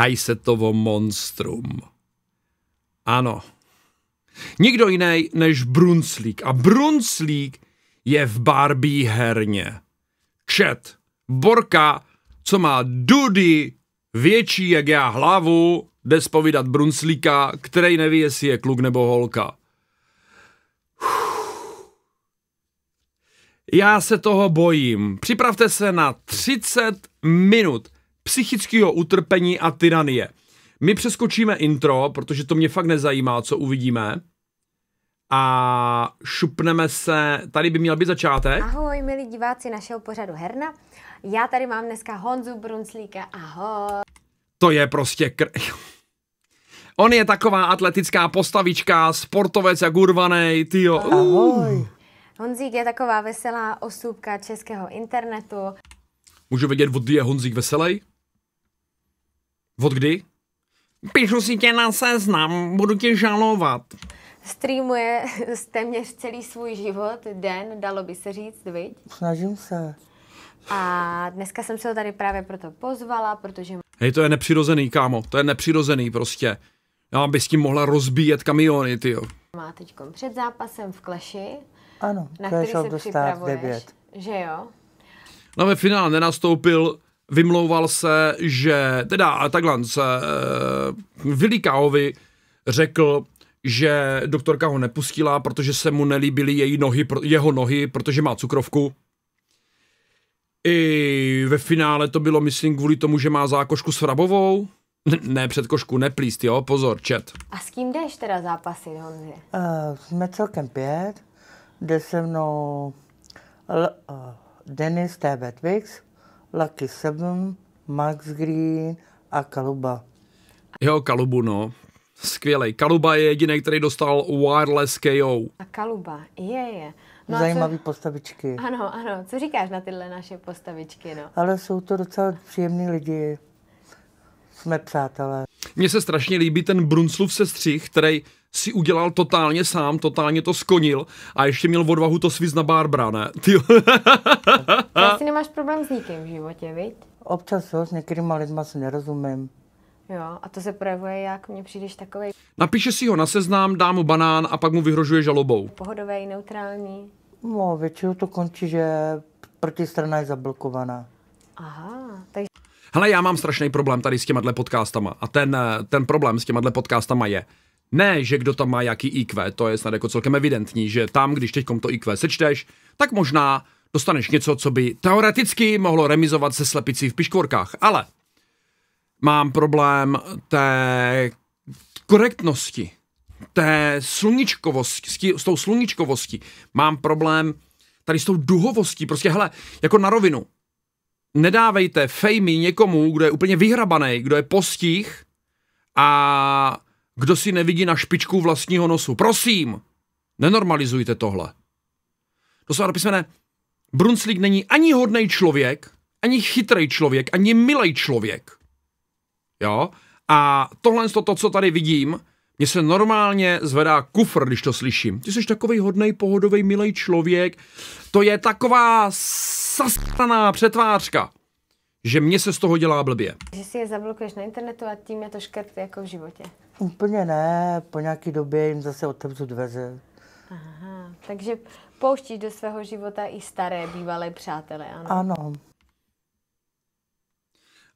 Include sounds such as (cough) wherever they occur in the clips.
Heisetovo monstrum. Ano. Nikdo jiný než Brunslík. A Brunslík je v Barbie herně. Čet. Borka, co má dudy větší jak já hlavu, jde zpovídat Brunslíka, který neví, jestli je kluk nebo holka. Já se toho bojím. Připravte se na 30 minut psychického utrpení a tyranie. My přeskočíme intro, protože to mě fakt nezajímá, co uvidíme. A šupneme se, tady by měl být začátek. Ahoj, milí diváci našeho pořadu Herna. Já tady mám dneska Honzu Brunslíka, ahoj. To je prostě kr... (laughs) On je taková atletická postavička, sportovec jak urvanej, tyjo. Ahoj. Honzík je taková veselá osůbka českého internetu. Můžu vědět, od je Honzík veselý? Od kdy? Píšu si tě na seznam, budu tě žalovat. Streamuje (laughs) téměř celý svůj život, den, dalo by se říct, viď? Snažím se. A dneska jsem se ho tady právě proto pozvala, protože... Hej, to je nepřirozený, kámo, to je nepřirozený prostě. Já bych s tím mohla rozbíjet kamiony, ty Má teď před zápasem v Kleši, ano, na který se připravuješ. 9. Že jo? No ve finále nenastoupil vymlouval se, že teda takhle se eh, Vili Vilikáovi řekl, že doktorka ho nepustila, protože se mu nelíbily její nohy, jeho nohy, protože má cukrovku. I ve finále to bylo, myslím, kvůli tomu, že má zákošku s Frabovou. Ne, před košku, neplíst, jo, pozor, čet. A s kým jdeš teda zápasy, Honzi? Uh, jsme celkem pět, jde se mnou L- uh, Denis T. Betwix, Lucky Seven, Max Green a Kaluba. Jo, Kalubu, no. Skvělej. Kaluba je jediný, který dostal wireless KO. A Kaluba, je, je. No Zajímavé co... postavičky. Ano, ano. Co říkáš na tyhle naše postavičky, no? Ale jsou to docela příjemní lidi. Jsme přátelé. Mně se strašně líbí ten Brunslův sestřih, který si udělal totálně sám, totálně to skonil a ještě měl odvahu to svíz na Barbara, ne? (laughs) Ty... asi nemáš problém s nikým v životě, viď? Občas jo, s některýma lidma se nerozumím. Jo, a to se projevuje jak, mně přijdeš takový. Napíše si ho na seznám, dá mu banán a pak mu vyhrožuje žalobou. Pohodové, neutrální. No, většinou to končí, že protistrana je zablokovaná. Aha, takže... Hele, já mám strašný problém tady s těma dle podcastama. A ten, eh, ten problém s těma dle podcastama je, ne, že kdo tam má jaký IQ, to je snad jako celkem evidentní, že tam, když teď to IQ sečteš, tak možná dostaneš něco, co by teoreticky mohlo remizovat se slepicí v piškvorkách. Ale mám problém té korektnosti, té sluníčkovosti, s, tou sluníčkovosti. Mám problém tady s tou duhovostí. Prostě hele, jako na rovinu. Nedávejte fejmy někomu, kdo je úplně vyhrabaný, kdo je postih a kdo si nevidí na špičku vlastního nosu. Prosím, nenormalizujte tohle. Doslova do písmene, Brunslík není ani hodný člověk, ani chytrý člověk, ani milý člověk. Jo? A tohle, to, to, co tady vidím, mně se normálně zvedá kufr, když to slyším. Ty jsi takový hodný, pohodový, milý člověk. To je taková sastaná přetvářka že mě se z toho dělá blbě. Že si je zablokuješ na internetu a tím je to škrt jako v životě. Úplně ne, po nějaké době jim zase otevřu dveře. Aha, takže pouštíš do svého života i staré bývalé přátelé, ano? Ano.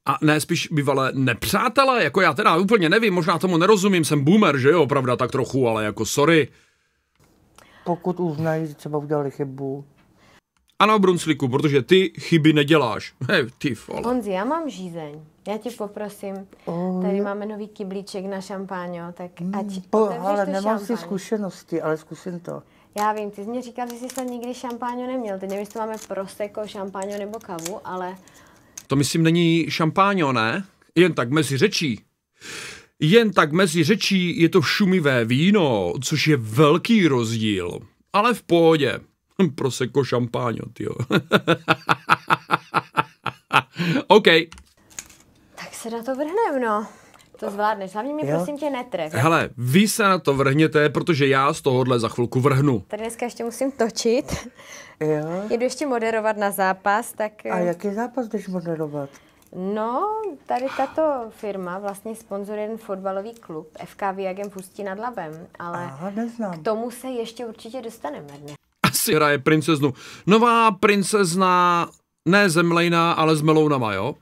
A ne, spíš bývalé nepřátelé, jako já teda úplně nevím, možná tomu nerozumím, jsem boomer, že jo, pravda, tak trochu, ale jako sorry. Pokud uznají, že třeba udělali chybu, ano, Brunsliku, protože ty chyby neděláš. (laughs) He, ty vole. Honzi, já mám žízeň. Já tě poprosím, oh. tady máme nový kyblíček na šampáňo, tak mm, ať oh, Ale nemám šampáň. si zkušenosti, ale zkusím to. Já vím, ty jsi mě říkal, že jsi tam nikdy šampáňo neměl. Teď nevím, jestli máme proseko, šampáňo nebo kavu, ale... To myslím není šampáňo, ne? Jen tak mezi řečí. Jen tak mezi řečí je to šumivé víno, což je velký rozdíl. Ale v pohodě. (laughs) Prosecco šampáňo, jo. (laughs) OK. Tak se na to vrhneme, no. To zvládneš, hlavně mi prosím tě netref. Hele, vy se na to vrhněte, protože já z tohohle za chvilku vrhnu. Tady dneska ještě musím točit. Jo. Jdu ještě moderovat na zápas, tak... A eh, jaký zápas jdeš moderovat? No, tady tato firma vlastně sponzoruje jeden fotbalový klub, FK Viagem Pustí nad Labem, ale Aha, neznám. k tomu se ještě určitě dostaneme dnes si hraje princeznu. Nová princezna, ne zemlejná, ale s melounama, jo?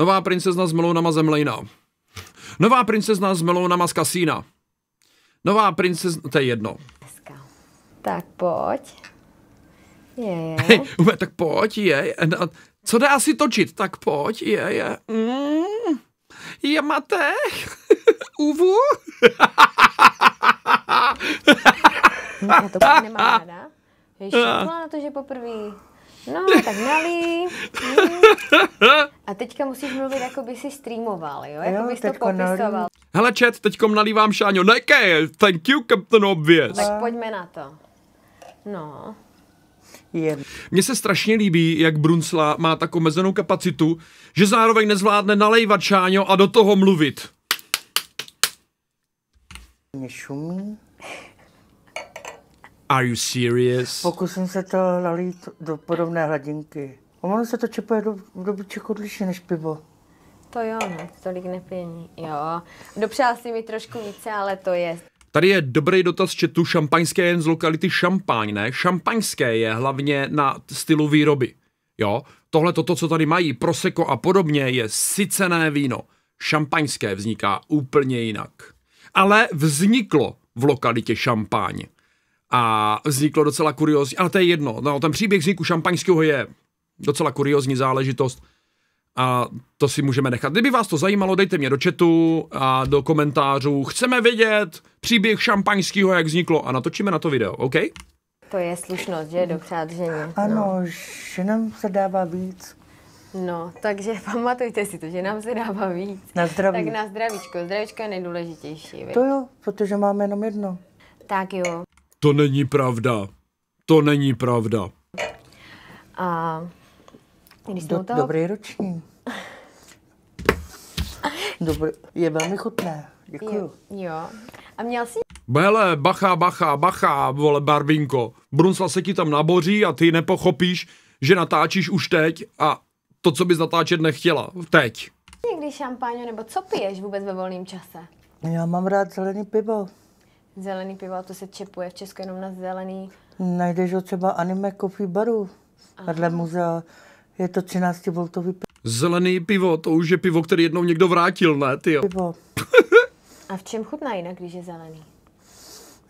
Nová princezna s melounama zemlejná. Nová princezna s melounama z kasína. Nová princezna, to je jedno. Tak pojď. Je, je. Hey, tak pojď, je, je. Co jde asi točit? Tak pojď, je, je. Mm. Je mate? (laughs) Uvu? No, já to nemám ráda. Ježiš, ah. na no, to, že poprvé. No, tak malý. (laughs) A teďka musíš mluvit, jako by si streamoval, jo? Jako bys to popisoval. Hele, chat, teďkom nalívám šáňo. Neke, no, thank you, Captain Obvious. Tak pojďme na to. No. Je. Mně se strašně líbí, jak Brunsla má tak omezenou kapacitu, že zároveň nezvládne nalejvat šáňo a do toho mluvit. Mě šumí. Are you serious? Pokusím se to nalít do podobné hladinky. Ono se to čepuje do, do buček odlišně než pivo. To jo, no, tolik nepění. Jo, dopřál si mi trošku více, ale to je. Tady je dobrý dotaz četu, šampaňské je jen z lokality šampaň, ne? Šampaňské je hlavně na stylu výroby. Jo, tohle toto, co tady mají, proseko a podobně, je sycené víno. Šampaňské vzniká úplně jinak. Ale vzniklo v lokalitě šampáň a vzniklo docela kuriozní, ale to je jedno, no, ten příběh vzniku šampaňského je docela kuriozní záležitost a to si můžeme nechat. Kdyby vás to zajímalo, dejte mě do chatu a do komentářů. Chceme vidět příběh šampaňského, jak vzniklo a natočíme na to video, OK? To je slušnost, že? Dopřát ženě. Ano, no. nám se dává víc. No, takže (laughs) pamatujte si to, že nám se dává víc. Na zdraví. Tak na zdravíčko. Zdravíčko je nejdůležitější. Věc. To jo, protože máme jenom jedno. Tak jo. To není pravda. To není pravda. A když Do, toho... Dobrý roční. Dobrý, je velmi chutné. Děkuju. Jo, jo. A měl jsi... Bele, bacha, bacha, bacha, vole, barvinko. Brunsla se ti tam naboří a ty nepochopíš, že natáčíš už teď a to, co bys natáčet nechtěla. Teď. Někdy šampáňo, nebo co piješ vůbec ve volném čase? Já mám rád zelený pivo. Zelený pivo, to se čepuje v Česku jenom na zelený. Najdeš ho třeba anime coffee baru. Vedle muzea je to 13 voltový pivo. Zelený pivo, to už je pivo, který jednou někdo vrátil, ne, ty Pivo. (laughs) A v čem chutná jinak, když je zelený?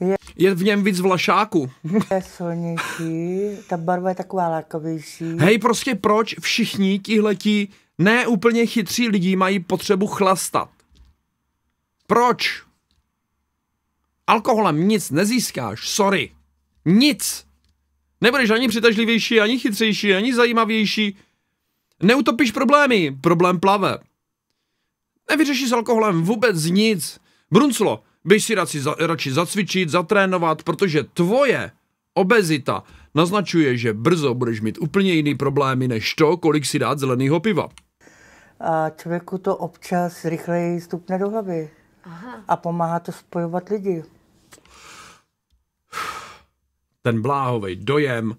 Je, je v něm víc vlašáku. (laughs) je silnější, ta barva je taková lákavější. Hej, prostě proč všichni tihletí ne úplně chytří lidi mají potřebu chlastat? Proč? Alkoholem nic nezískáš, sorry. Nic. Nebudeš ani přitažlivější, ani chytřejší, ani zajímavější. Neutopíš problémy, problém plave. Nevyřešíš s alkoholem vůbec nic. Brunclo, běž si radši, za, radši zacvičit, zatrénovat, protože tvoje obezita naznačuje, že brzo budeš mít úplně jiný problémy než to, kolik si dát zeleného piva. A člověku to občas rychleji stupne do hlavy. Aha. a pomáhá to spojovat lidi. Ten bláhový dojem,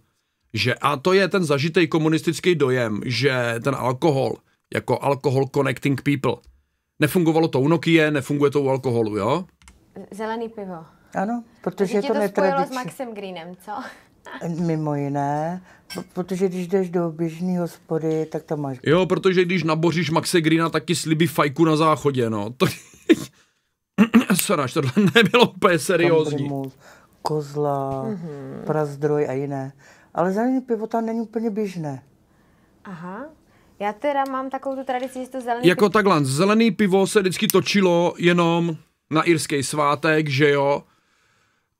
že, a to je ten zažitý komunistický dojem, že ten alkohol, jako alkohol connecting people, nefungovalo to u Nokia, nefunguje to u alkoholu, jo? Zelený pivo. Ano, protože je to, to netradiční. s Maxem Greenem, co? Eh, mimo jiné, protože když jdeš do běžné hospody, tak tam máš... Jo, protože když naboříš Maxe Greena, tak ti slibí fajku na záchodě, no. To... Saraš, (clears throat) tohle (laughs) nebylo úplně seriózní. Kambrimus, kozla, mm-hmm. prazdroj a jiné. Ale zelený pivo tam není úplně běžné. Aha. Já teda mám takovou tu tradici, že to zelený Jako pivo... takhle, zelený pivo se vždycky točilo jenom na irský svátek, že jo?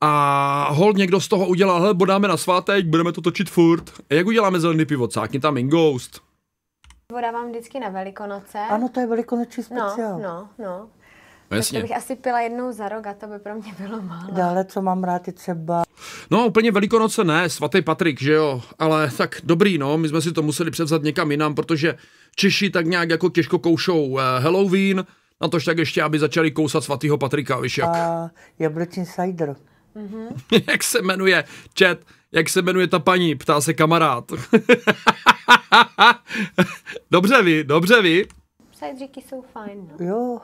A hol někdo z toho udělal, hele, bodáme na svátek, budeme to točit furt. A jak uděláme zelený pivo? Cákni tam Ingoust. Pivo vám vždycky na Velikonoce. Ano, to je velikonoční no, speciál. No, no, no. No jasně. Tak to bych asi pila jednou za rok a to by pro mě bylo málo. Dále, co mám rád, je třeba... No, úplně velikonoce ne, svatý Patrik, že jo, ale tak dobrý, no, my jsme si to museli převzat někam jinam, protože Češi tak nějak jako těžko koušou eh, Halloween, na tož tak ještě, aby začali kousat svatýho Patrika, víš jak. A jablečný cider. Mm-hmm. (laughs) jak se jmenuje, chat, jak se jmenuje ta paní, ptá se kamarád. (laughs) dobře vy, dobře vy. Sajdříky jsou fajn, no. Jo.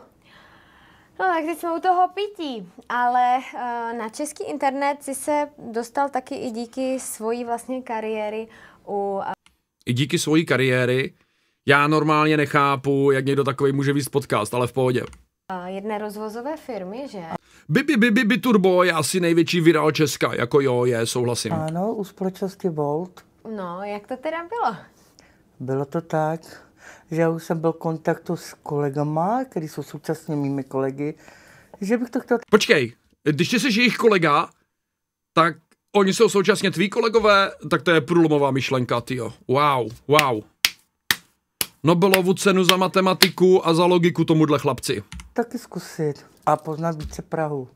No tak teď jsme u toho pití, ale eh, na český internet si se dostal taky i díky svojí vlastně kariéry u... Eh, I díky svojí kariéry? Já normálně nechápu, jak někdo takový může víc podcast, ale v pohodě. Eh, jedné rozvozové firmy, že? Bibi, Bibi, Bibi Turbo je asi největší virál Česka, jako jo, je, souhlasím. Ano, u společnosti Bolt. No, jak to teda bylo? Bylo to tak, že já už jsem byl v kontaktu s kolegama, který jsou současně mými kolegy, že bych to chtěl... Počkej, když ty jsi jejich kolega, tak oni jsou současně tví kolegové, tak to je průlomová myšlenka, tyjo. Wow, wow. Nobelovu cenu za matematiku a za logiku tomuhle chlapci. Taky zkusit a poznat více Prahu.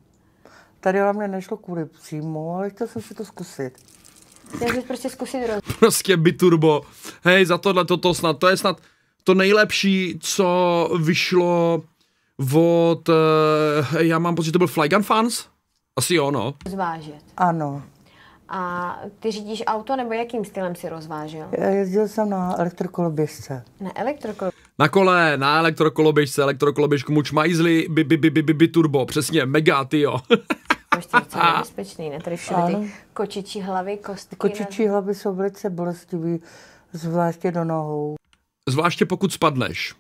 Tady mě nešlo kvůli přímo, ale chtěl jsem si to zkusit. Já bych prostě zkusit roz... Prostě by turbo. Hej, za tohle toto snad, to je snad to nejlepší, co vyšlo od, eh, já mám pocit, že to byl Flygun Fans? Asi jo, no. Zvážet. Ano. A ty řídíš auto, nebo jakým stylem si rozvážel? Já jezdil jsem na elektrokoloběžce. Na elektrokoloběžce? Na kole, na elektrokoloběžce, elektrokoloběžku muč majzli, bi, bi, bi, bi, bi, bi, turbo, přesně, mega, ty jo. to je (laughs) nebezpečný, ne? Tady všude ty kočičí hlavy, kostky. Kočičí hlavy jsou velice bolestivý, zvláště do nohou. Zvláště pokud spadneš.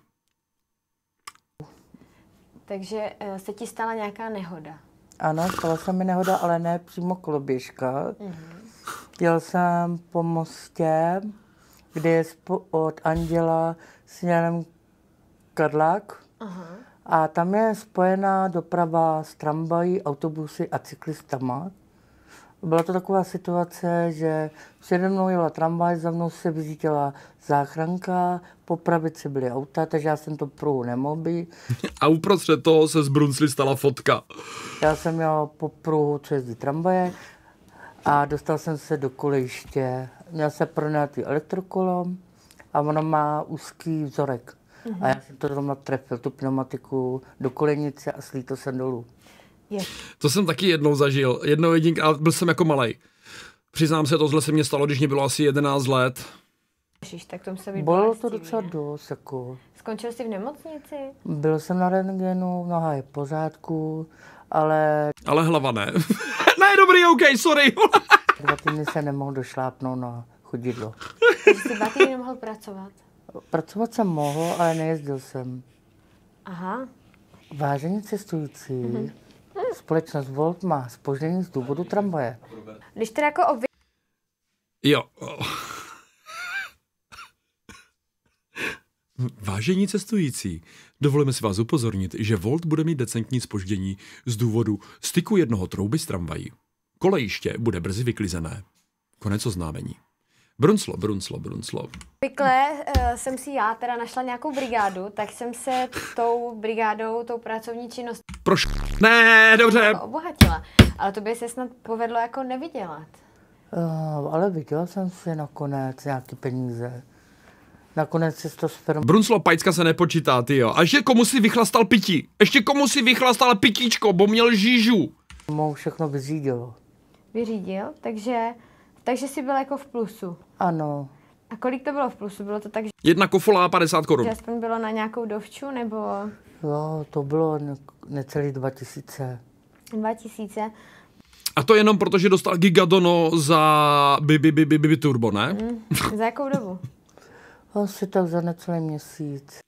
Takže eh, se ti stala nějaká nehoda? Ano, stala se mi nehoda, ale ne přímo koloběžka. Mm-hmm. Jel jsem po mostě, kde je od Anděla směrem Kadlák. Aha. A tam je spojená doprava s tramvají, autobusy a cyklistama. Byla to taková situace, že přede mnou jela tramvaj, za mnou se vyzítila záchranka, po pravici byly auta, takže já jsem to pruhu nemohl být. (laughs) A uprostřed toho se z Bruncli stala fotka. Já jsem měl po pruhu, co jezdí tramvaje a dostal jsem se do kolejiště. Měl se pronátý elektrokolo a ono má úzký vzorek. Mm-hmm. A já mhm. jsem to zrovna trefil, tu pneumatiku do kolejnice a slítl jsem dolů. To jsem taky jednou zažil. Jednou jedinka, ale byl jsem jako malý. Přiznám se, tohle se mě stalo, když mě bylo asi 11 let. Ježiš, tak tomu se Bylo to docela dost, jako. Skončil jsi v nemocnici? Byl jsem na rentgenu, noha je v pořádku, ale... Ale hlava ne. (laughs) ne, dobrý, OK, sorry. (laughs) dva týdny se nemohl došlápnout na chodidlo. Takže jsi dva týdny nemohl pracovat? Pracovat jsem mohl, ale nejezdil jsem. Aha. Vážení cestující, mm-hmm. Společnost Volt má spoždění z důvodu tramvaje. Když teda jako obvy... Jo. Vážení cestující, dovolíme si vás upozornit, že Volt bude mít decentní spoždění z důvodu styku jednoho trouby s tramvají. Kolejiště bude brzy vyklizené. Konec oznámení. Brunclo, Brunclo, Brunclo. Pykle uh, eh, jsem si já teda našla nějakou brigádu, tak jsem se tou brigádou, tou pracovní činností... Proš. Ne, dobře. Obohatila. Ale to by se snad povedlo jako nevydělat. Uh, ale viděl jsem si nakonec nějaký peníze. Nakonec si to sferm. Brunclo Pajcka se nepočítá, ty jo. A ještě komu si vychlastal pití? Ještě komu si vychlastal pitíčko, bo měl žížu. Mou všechno vyřídilo. Vyřídil, takže takže jsi byl jako v plusu. Ano. A kolik to bylo v plusu? Bylo to tak, že... Jedna kofola a 50 korun. Že aspoň bylo na nějakou dovču, nebo... Jo, to bylo necelý 2000. 2000. A to jenom proto, že dostal Gigadono za Bibi Bibi Bibi Turbo, ne? Mm, za jakou dobu? (laughs) Asi tak za necelý měsíc.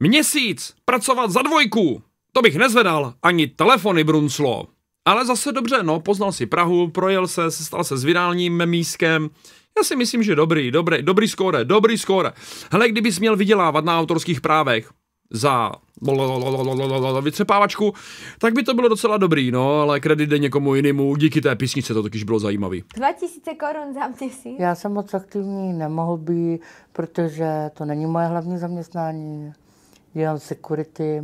Měsíc! Pracovat za dvojku! To bych nezvedal ani telefony Brunslo. Ale zase dobře, no, poznal si Prahu, projel se, stal se s virálním mískem. Já si myslím, že dobrý, dobrý, dobrý skóre, dobrý skóre. Hele, kdybys měl vydělávat na autorských právech za vytřepávačku, tak by to bylo docela dobrý, no, ale kredit jde někomu jinému, díky té písnice to totiž bylo zajímavý. 2000 korun za měsíc. Já jsem moc aktivní nemohl být, protože to není moje hlavní zaměstnání. Dělám security.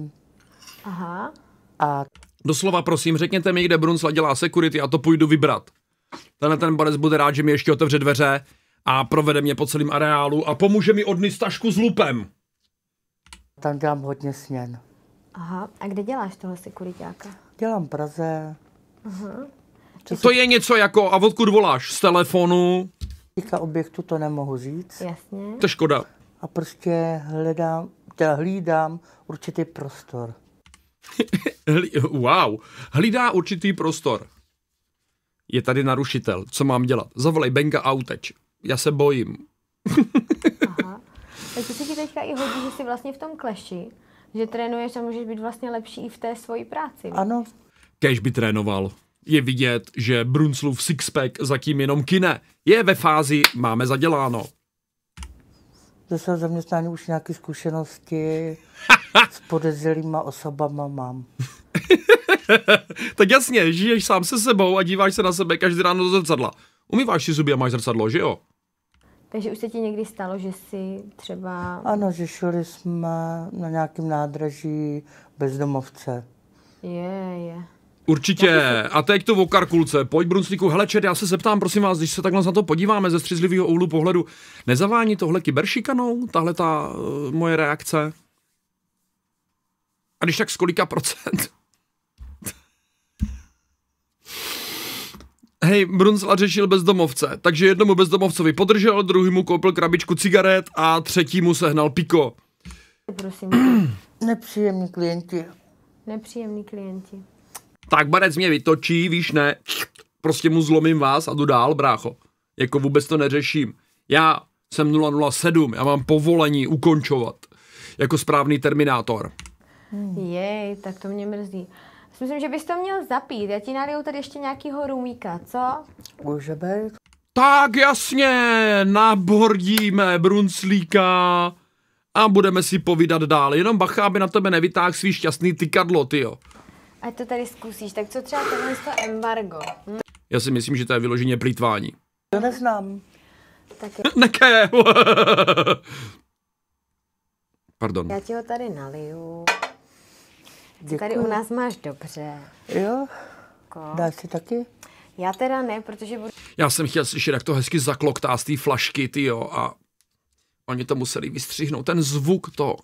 Aha. A Doslova prosím, řekněte mi, kde Brunsla dělá security a to půjdu vybrat. Tenhle ten barec bude rád, že mi ještě otevře dveře a provede mě po celém areálu a pomůže mi odnést tašku s lupem. Tam dělám hodně směn. Aha, a kde děláš toho sekuritáka? Dělám v Praze. Aha. to je něco jako, a odkud voláš? Z telefonu? Týka objektu to nemohu říct. Jasně. To škoda. A prostě hledám, teda hlídám určitý prostor wow, hlídá určitý prostor. Je tady narušitel, co mám dělat? Zavolej Benka a uteč. Já se bojím. Aha. Takže se ti teďka i hodí, že jsi vlastně v tom kleši, že trénuješ a můžeš být vlastně lepší i v té svoji práci. Ano. Kež by trénoval. Je vidět, že Brunclův sixpack zatím jenom kine. Je ve fázi máme zaděláno ze svého zaměstnání už nějaké zkušenosti (laughs) s podezřelýma osobama mám. (laughs) tak jasně, žiješ sám se sebou a díváš se na sebe každý ráno do zrcadla. Umýváš si zuby a máš zrcadlo, že jo? Takže už se ti někdy stalo, že si třeba... Ano, že šli jsme na nějakém nádraží bezdomovce. Je, je. Určitě. A teď to v Okarkulce. Pojď, Brunslíku. hele, čet, já se zeptám, prosím vás, když se takhle na to podíváme ze střízlivého úhlu pohledu, nezavání tohle kyberšikanou, tahle ta uh, moje reakce? A když tak z kolika procent? (laughs) Hej, Brunsla řešil bezdomovce, takže jednomu bezdomovcovi podržel, druhýmu koupil krabičku cigaret a třetímu sehnal piko. Prosím, (clears throat) nepříjemní klienti. Nepříjemní klienti tak barec mě vytočí, víš ne, prostě mu zlomím vás a jdu dál, brácho. Jako vůbec to neřeším. Já jsem 007, já mám povolení ukončovat. Jako správný terminátor. Jej, tak to mě mrzí. Myslím, že bys to měl zapít. Já ti naliju tady ještě nějakýho rumíka, co? Může být. Tak jasně, nabordíme brunclíka a budeme si povídat dál. Jenom bacha, aby na tebe nevytáhl svý šťastný tykadlo, tyjo. Ať to tady zkusíš, tak co třeba tohle to embargo? Hm? Já si myslím, že to je vyloženě plítvání. To neznám. Tak (laughs) je... Neké. (laughs) Pardon. Já ti ho tady naliju. Děkuji. Tady u nás máš dobře. Jo? Jako- dá si taky? Já teda ne, protože budu... Já jsem chtěl slyšet, jak to hezky zakloktá z té flašky, ty jo, a oni to museli vystřihnout, ten zvuk to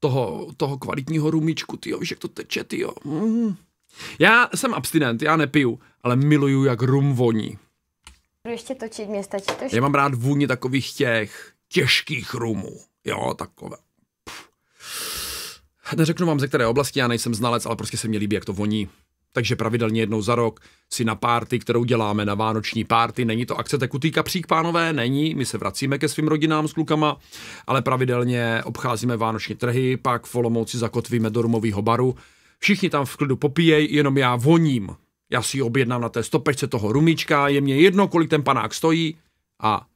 toho, toho kvalitního rumičku, ty jo, víš, jak to teče, ty jo. Mm. Já jsem abstinent, já nepiju, ale miluju, jak rum voní. Budu ještě točit, mě stačí to. Já mám rád vůni takových těch těžkých rumů, jo, takové. Pff. Neřeknu vám, ze které oblasti, já nejsem znalec, ale prostě se mi líbí, jak to voní takže pravidelně jednou za rok si na párty, kterou děláme na vánoční párty, není to akce tekutý kapřík, pánové, není, my se vracíme ke svým rodinám s klukama, ale pravidelně obcházíme vánoční trhy, pak v Olomouci zakotvíme do rumového baru, všichni tam v klidu popíjejí, jenom já voním. Já si objednám na té stopečce toho rumička, je mě jedno, kolik ten panák stojí a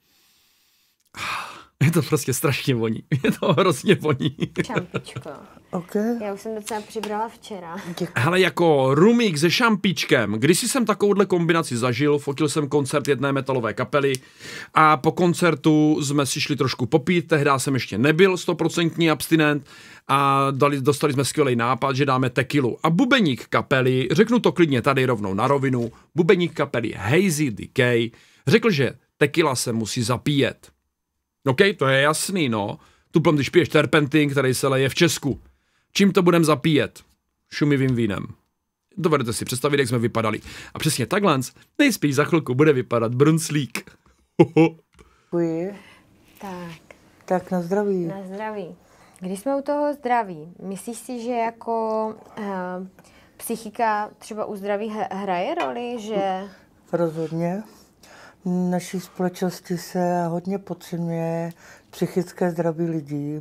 (sighs) je to prostě strašně voní. (laughs) Je to hrozně voní. Čampičko. Okay. Já už jsem docela přibrala včera. Děkuji. Hele, jako rumík se šampičkem. Když jsem takovouhle kombinaci zažil, fotil jsem koncert jedné metalové kapely a po koncertu jsme si šli trošku popít, tehdy jsem ještě nebyl stoprocentní abstinent a dali, dostali jsme skvělý nápad, že dáme tekilu. A bubeník kapely, řeknu to klidně tady rovnou na rovinu, bubeník kapely Hazy Decay řekl, že tekila se musí zapíjet. OK, to je jasný, no. Tuplom, když piješ terpentin, který se leje v Česku Čím to budeme zapíjet? Šumivým vínem. Dovedete si představit, jak jsme vypadali. A přesně takhle nejspíš za chvilku bude vypadat Brunslík. Děkuji. Tak. Tak na zdraví. Na zdraví. Když jsme u toho zdraví, myslíš si, že jako uh, psychika třeba u zdraví hraje roli, že... Rozhodně. V naší společnosti se hodně podceňuje psychické zdraví lidí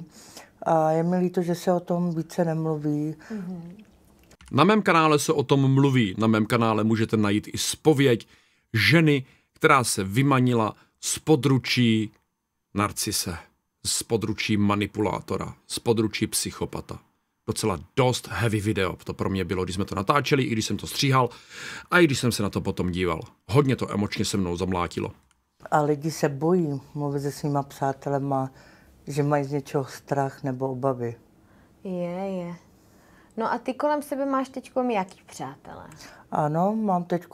a je mi líto, že se o tom více nemluví. Mm-hmm. Na mém kanále se o tom mluví. Na mém kanále můžete najít i spověď ženy, která se vymanila z područí narcise, z područí manipulátora, z područí psychopata. Docela dost heavy video to pro mě bylo, když jsme to natáčeli, i když jsem to stříhal a i když jsem se na to potom díval. Hodně to emočně se mnou zamlátilo. A lidi se bojí mluvit se svýma přátelema, že mají z něčeho strach nebo obavy. Je, je. No a ty kolem sebe máš teď jaký přátelé? Ano, mám teď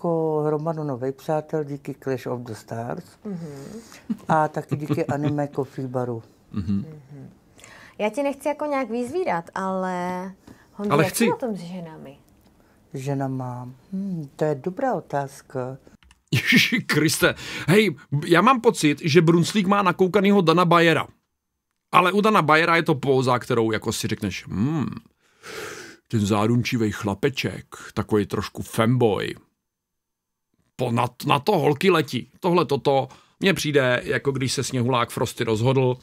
hromadu nových přátel díky Clash of the Stars mm-hmm. a taky díky anime Coffee Baru. Mm-hmm. Mm-hmm. Já tě nechci jako nějak vyzvídat, ale Honzi, ale jak chci. o tom s ženami? Žena mám. Hmm, to je dobrá otázka. Ježiši Kriste, hej, já mám pocit, že Brunslík má nakoukanýho Dana Bayera. Ale u Dana Bajera je to pouza, kterou jako si řekneš, hmm, ten zárunčivý chlapeček, takový trošku femboy, Po, na, na to holky letí. Tohle toto mně přijde, jako když se sněhulák Frosty rozhodl,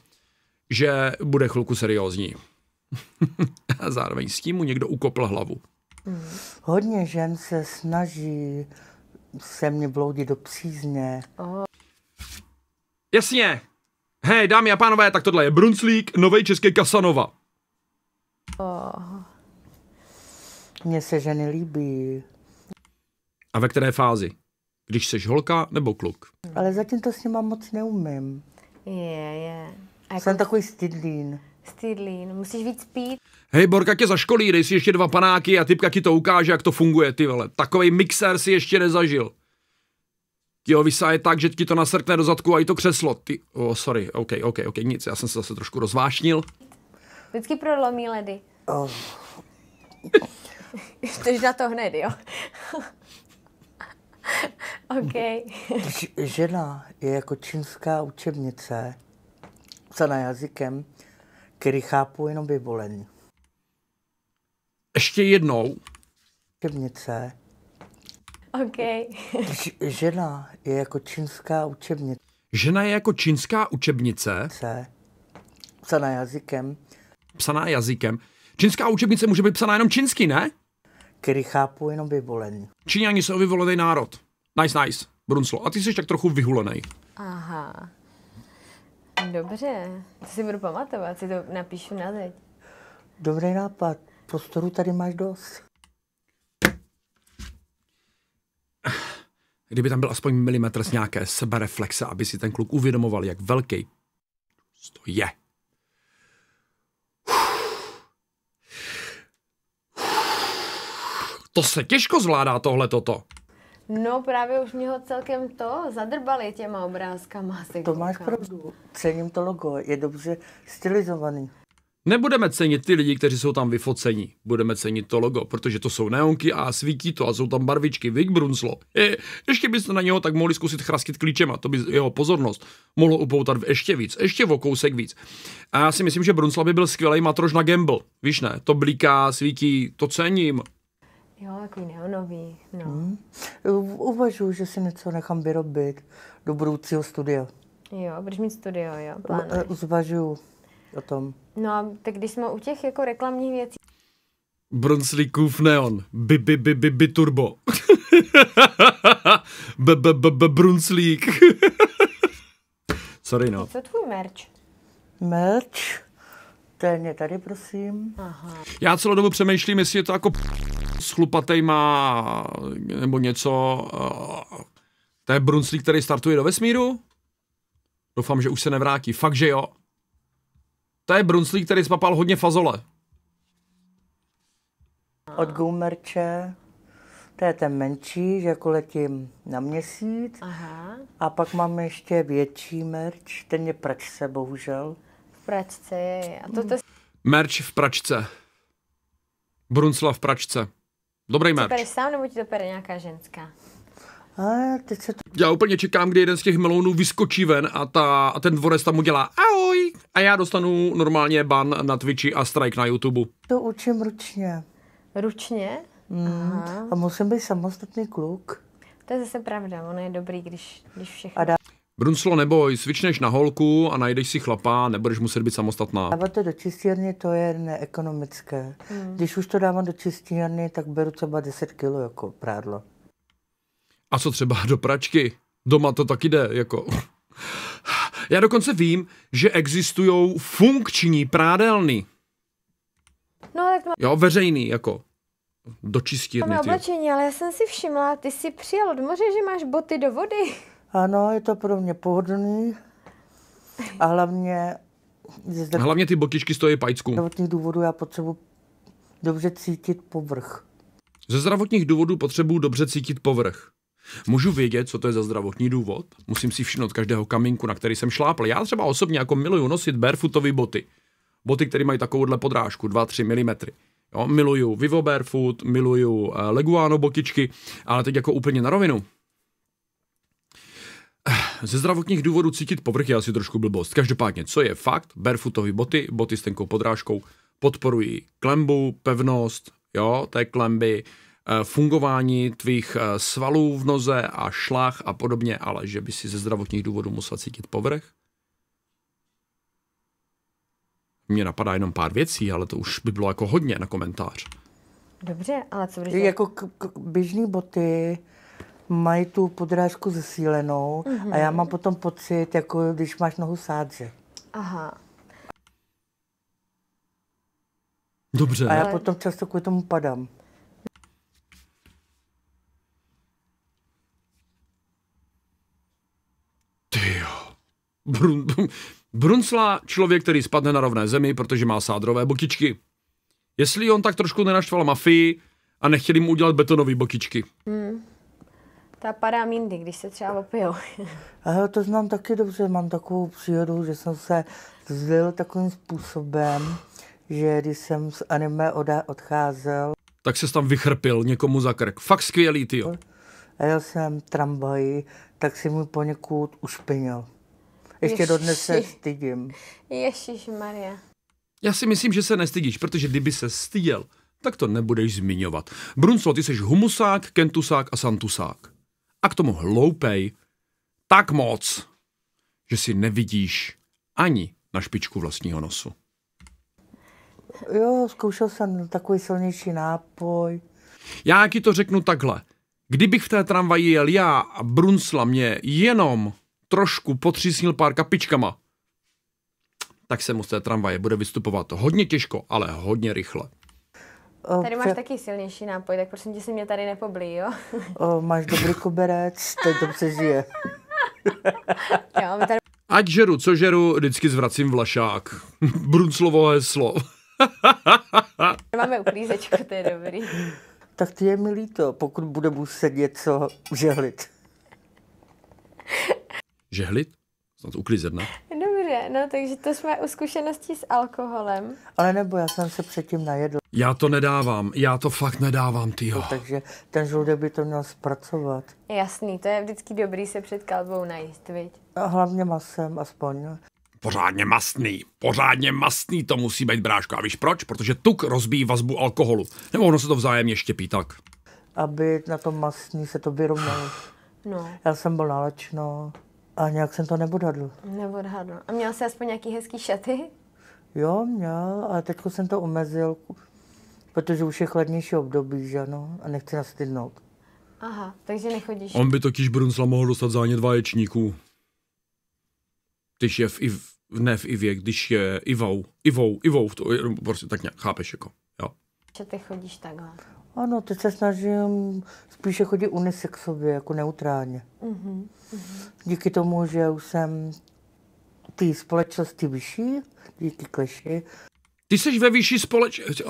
že bude chvilku seriózní. (laughs) A zároveň s tím mu někdo ukopl hlavu. Hmm. Hodně žen se snaží se mě bloudit do přízně. Oh. Jasně, Hej, dámy a pánové, tak tohle je Brunslík, novej český Kasanova. Oh. Mně se ženy líbí. A ve které fázi? Když seš holka nebo kluk? Ale zatím to s nima moc neumím. Je, yeah, je. Yeah. Jako... Jsem takový stydlín. Stydlín, musíš víc pít. Hej, Borka tě zaškolí, dej si ještě dva panáky a typka ti to ukáže, jak to funguje, ty vole. Takovej mixer si ještě nezažil. Jo, vysáje tak, že ti to nasrkne do zadku a i to křeslo. Ty, oh, sorry, OK, OK, OK, nic, já jsem se zase trošku rozvášnil. Vždycky prolomí ledy. Oh. Jdeš na to hned, jo? OK. Žena je jako čínská učebnice psaná jazykem, který chápu jenom vyvolení. Ještě jednou. Učebnice Okay. Žena je jako čínská učebnice. Žena je jako čínská učebnice. Se. Psaná jazykem. Psaná jazykem. Čínská učebnice může být psaná jenom čínsky, ne? Který chápu jenom vyvolený. Číňani jsou vyvolený národ. Nice, nice. Brunslo. A ty jsi tak trochu vyhulený. Aha. Dobře. To si budu pamatovat, si to napíšu na zeď. Dobrý nápad. Prostoru tady máš dost. Kdyby tam byl aspoň milimetr z nějaké sebereflexe, aby si ten kluk uvědomoval, jak velký to je. To se těžko zvládá tohle toto. No právě už mě ho celkem to zadrbali těma obrázkama. To máš pravdu, cením to logo, je dobře stylizovaný. Nebudeme cenit ty lidi, kteří jsou tam vyfoceni. Budeme cenit to logo, protože to jsou neonky a svítí to a jsou tam barvičky. Vic Brunslo. Je, ještě byste na něho tak mohli zkusit chraskit a to by jeho pozornost mohlo upoutat ještě víc, ještě o kousek víc. A já si myslím, že Brunsla by byl skvělý matroš na gamble. Víš ne, to bliká, svítí, to cením. Jo, takový neonový, no. Hmm. Uvažuji, že si něco nechám vyrobit do budoucího studia. Jo, budeš mít studio, jo, plánuješ. Zvažuju o tom. No a tak když jsme u těch jako reklamních věcí. Brunslíkův neon. Bi, bi, bi, bi, bi turbo. (laughs) b, b, b, b, Brunslík. (laughs) Sorry, no. Co tvůj merch? Merch? Ten je tady, prosím. Aha. Já celou dobu přemýšlím, jestli je to jako s chlupatejma nebo něco. To je Brunslík, který startuje do vesmíru? Doufám, že už se nevrátí. Fakt, že jo. To je Brunslík, který spapal hodně fazole. Od Gumerče, to je ten menší, že jako letím na měsíc. Aha. A pak mám ještě větší merč, ten je pračce, bohužel. V pračce je, a to to... Merč v pračce. Bruncla v pračce. Dobrý merč. Ty tady sám, nebo ti to pere nějaká ženská? teď se to... Já úplně čekám, kdy jeden z těch melounů vyskočí ven a, ta, a ten dvorec tam udělá ahoj a já dostanu normálně ban na Twitchi a strike na YouTube. To učím ručně. Ručně? Mm. Aha. A musím být samostatný kluk. To je zase pravda, ono je dobrý, když, když všechno... A dá... Brunslo, neboj, svičneš na holku a najdeš si chlapa, nebudeš muset být samostatná. Dávat to do čistírny, to je neekonomické. Mm. Když už to dávám do čistírny, tak beru třeba 10 kilo jako prádlo. A co třeba do pračky? Doma to taky jde, jako... Já dokonce vím, že existují funkční prádelny. No, tak má... Jo, veřejný, jako. Do čistírny. Máme oblečení, ale já jsem si všimla, ty jsi přijel od moře, že máš boty do vody. Ano, je to pro mě pohodlný. A hlavně... Zde... Hlavně ty botičky stojí pajcku. Z zdravotních důvodů já potřebuji dobře cítit povrch. Ze zdravotních důvodů potřebuji dobře cítit povrch. Můžu vědět, co to je za zdravotní důvod? Musím si všimnout každého kamínku, na který jsem šlápl. Já třeba osobně jako miluju nosit barefootové boty. Boty, které mají takovouhle podrážku, 2-3 mm. Jo, miluju Vivo Barefoot, miluju eh, Leguano botičky, ale teď jako úplně na rovinu. Eh, ze zdravotních důvodů cítit povrch je asi trošku blbost. Každopádně, co je fakt, barefootové boty, boty s tenkou podrážkou, podporují klembu, pevnost, jo, té klemby, Eh, fungování tvých eh, svalů v noze a šlach a podobně, ale že by si ze zdravotních důvodů musel cítit povrch? Mně napadá jenom pár věcí, ale to už by bylo jako hodně na komentář. Dobře, ale co když... Jako k- k- běžné boty mají tu podrážku zesílenou mm-hmm. a já mám potom pocit, jako když máš nohu sádře. Aha. Dobře. A já potom často kvůli tomu padám. Brun, brunsla člověk, který spadne na rovné zemi, protože má sádrové bokičky. Jestli on tak trošku nenaštval mafii a nechtěli mu udělat betonové bokičky. Hmm. Ta padá mindy, když se třeba opijou. Ale to znám taky dobře, mám takovou příhodu, že jsem se zlil takovým způsobem, že když jsem z anime odcházel... Tak se tam vychrpil někomu za krk. Fakt skvělý, ty. A jel jsem tramvají, tak si mi poněkud ušpinil. Ještě dodnes se stydím. Ježíš Maria. Já si myslím, že se nestydíš, protože kdyby se styděl, tak to nebudeš zmiňovat. Brunslo, ty jsi humusák, kentusák a santusák. A k tomu hloupej tak moc, že si nevidíš ani na špičku vlastního nosu. Jo, zkoušel jsem takový silnější nápoj. Já ti to řeknu takhle. Kdybych v té tramvaji jel já a Brunsla mě jenom trošku potřísnil pár kapičkama, tak se mu z té tramvaje bude vystupovat hodně těžko, ale hodně rychle. Tady máš taky silnější nápoj, tak prosím tě si mě tady nepoblí, jo? O, máš dobrý koberec, to je (laughs) jo, tady... Ať žeru, co žeru, vždycky zvracím vlašák. (laughs) Brunclovo heslo. (laughs) Máme uklízečku, to je dobrý. Tak ty je mi líto, pokud bude muset něco žehlit. Žehlit? Snad uklizet, ne? Dobře, no takže to jsme u zkušeností s alkoholem. Ale nebo já jsem se předtím najedl. Já to nedávám, já to fakt nedávám, týho. No, takže ten žlude by to měl zpracovat. Jasný, to je vždycky dobrý se před kalbou najíst, viď? A hlavně masem aspoň. Pořádně mastný, pořádně mastný to musí být, bráško. A víš proč? Protože tuk rozbíjí vazbu alkoholu. Nebo ono se to vzájemně štěpí tak. Aby na tom mastný se to vyrovnalo. No. Já jsem byl nalečno. A nějak jsem to neodhadl. Neodhadl. A měl jsi aspoň nějaký hezký šaty? Jo, měl, ale teď jsem to omezil, protože už je chladnější období, že ano, a nechci nastydnout. Aha, takže nechodíš. On by totiž Brunsla mohl dostat zánět vaječníků. Když je v IV, ne v Ivě, když je Ivou, Ivou, Ivou, to je, prostě tak nějak, chápeš jako, jo. Že ty chodíš takhle. Ano, teď se snažím spíše chodit unisexově, jako neutrálně. Mm-hmm. Díky tomu, že už jsem ty společnosti vyšší, díky kleši. Ty jsi ve vyšší společnosti.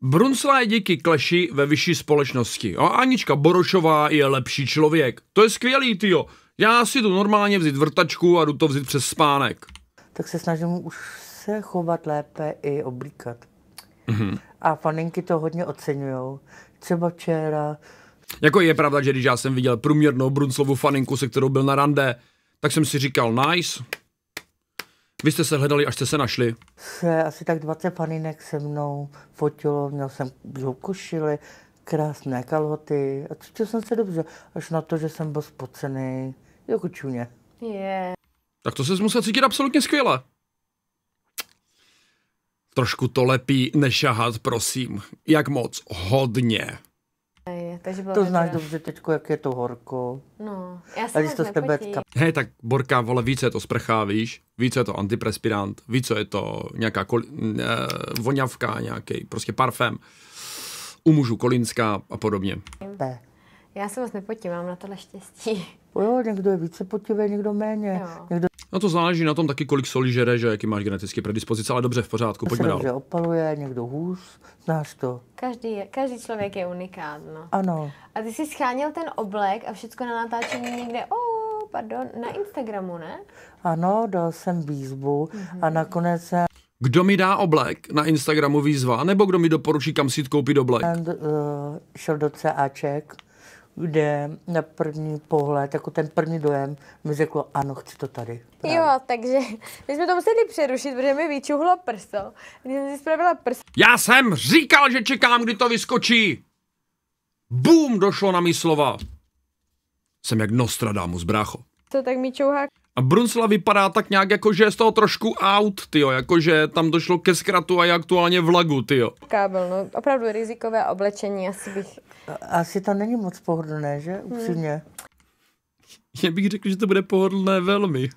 Brunsla je díky kleši ve vyšší společnosti. A Anička Borošová je lepší člověk. To je skvělý, tyjo. Já si tu normálně vzít vrtačku a jdu to vzít přes spánek. Tak se snažím už se chovat lépe i oblíkat. Mm-hmm. A faninky to hodně oceňují. Třeba včera. Jako je pravda, že když já jsem viděl průměrnou Brunslovu faninku, se kterou byl na rande, tak jsem si říkal nice. Vy jste se hledali, až jste se našli? Se asi tak 20 faninek se mnou fotilo, měl jsem bílou košili, krásné kalhoty a cítil jsem se dobře, až na to, že jsem byl spocený jako čuně. Yeah. Tak to se musel cítit absolutně skvěle trošku to lepí nešahat, prosím. Jak moc? Hodně. takže bylo to znáš teda... dobře teď, jak je to horko. No, já jsem to stebecka. Hej, tak Borka, vole, více je to sprchá, víš? Více je to antiprespirant, více je to nějaká kol... ne, voňavka, nějaký prostě parfém. U mužů kolínská a podobně. Ne. Já se moc nepotím, mám na tohle štěstí. Jo, někdo je více potivý, někdo méně. Jo. Někdo No to záleží na tom taky, kolik soli žere, že jaký máš genetické predispozice, ale dobře, v pořádku, to pojďme dál. Dobře opaluje, někdo hůř, znáš to. Každý, je, každý člověk je unikát, no. Ano. A ty jsi schánil ten oblek a všechno na natáčení někde, oh, pardon, na Instagramu, ne? Ano, dal jsem výzvu mm-hmm. a mhm. nakonec jsem kdo mi dá oblek na Instagramu výzva, nebo kdo mi doporučí, kam si koupit oblek? And, uh, eh, šel do CAček kde na první pohled, jako ten první dojem, mi řeklo, ano, chci to tady. Právě. Jo, takže my jsme to museli přerušit, protože mi vyčuhlo prso. Když jsem si spravila prso. Já jsem říkal, že čekám, kdy to vyskočí. Bum, došlo na mý slova. Jsem jak Nostradamus, brácho. To tak mi čouhá a Brunsla vypadá tak nějak jako, že je z toho trošku out, tyjo, jako že tam došlo ke zkratu a je aktuálně v lagu, tyjo. Kábel, no opravdu rizikové oblečení asi bych... Asi to není moc pohodlné, že? Hmm. Upřímně. Hmm. Já bych řekl, že to bude pohodlné velmi.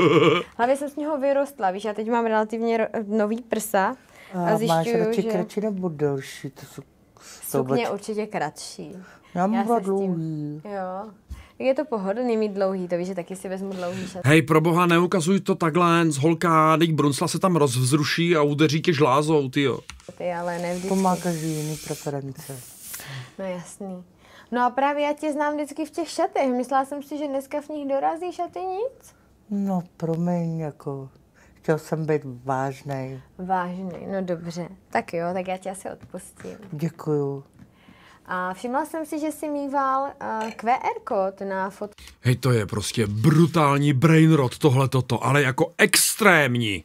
(laughs) Hlavně jsem z něho vyrostla, víš, já teď mám relativně nový prsa. A, a zjišťuju, máš radši že... kratší nebo delší? To jsou Sukně určitě kratší. Já mám já dva dlouhý. Jo je to pohodlný mít dlouhý, to víš, že taky si vezmu dlouhý šat. Hej, pro boha, neukazuj to takhle, z holka, teď bruncla se tam rozvzruší a udeří tě žlázou, ty jo. Ty ale ne vždycky. To jiný preference. No jasný. No a právě já tě znám vždycky v těch šatech. Myslela jsem si, že dneska v nich dorazíš a ty nic. No, promiň, jako chtěl jsem být vážný. Vážný, no dobře. Tak jo, tak já tě asi odpustím. Děkuju. A všimla jsem si, že si mýval uh, eh, QR kód na fotku. Hej, to je prostě brutální brain rot tohle toto, ale jako extrémní.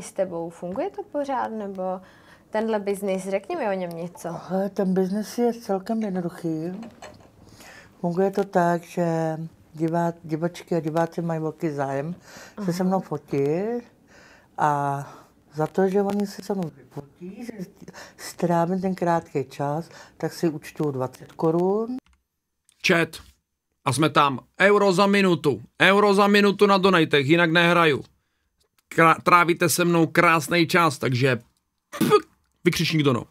S tebou funguje to pořád, nebo tenhle biznis, řekni mi o něm něco. Hele, ten biznis je celkem jednoduchý. Funguje to tak, že divá, divočky a diváci mají velký zájem Aha. se se mnou fotit a za to, že oni se se mnou že strávím ten krátký čas, tak si účtu 20 korun. Čet. A jsme tam. Euro za minutu. Euro za minutu na donatech, jinak nehraju. Krá- trávíte se mnou krásný čas, takže pk, vykřičník dono.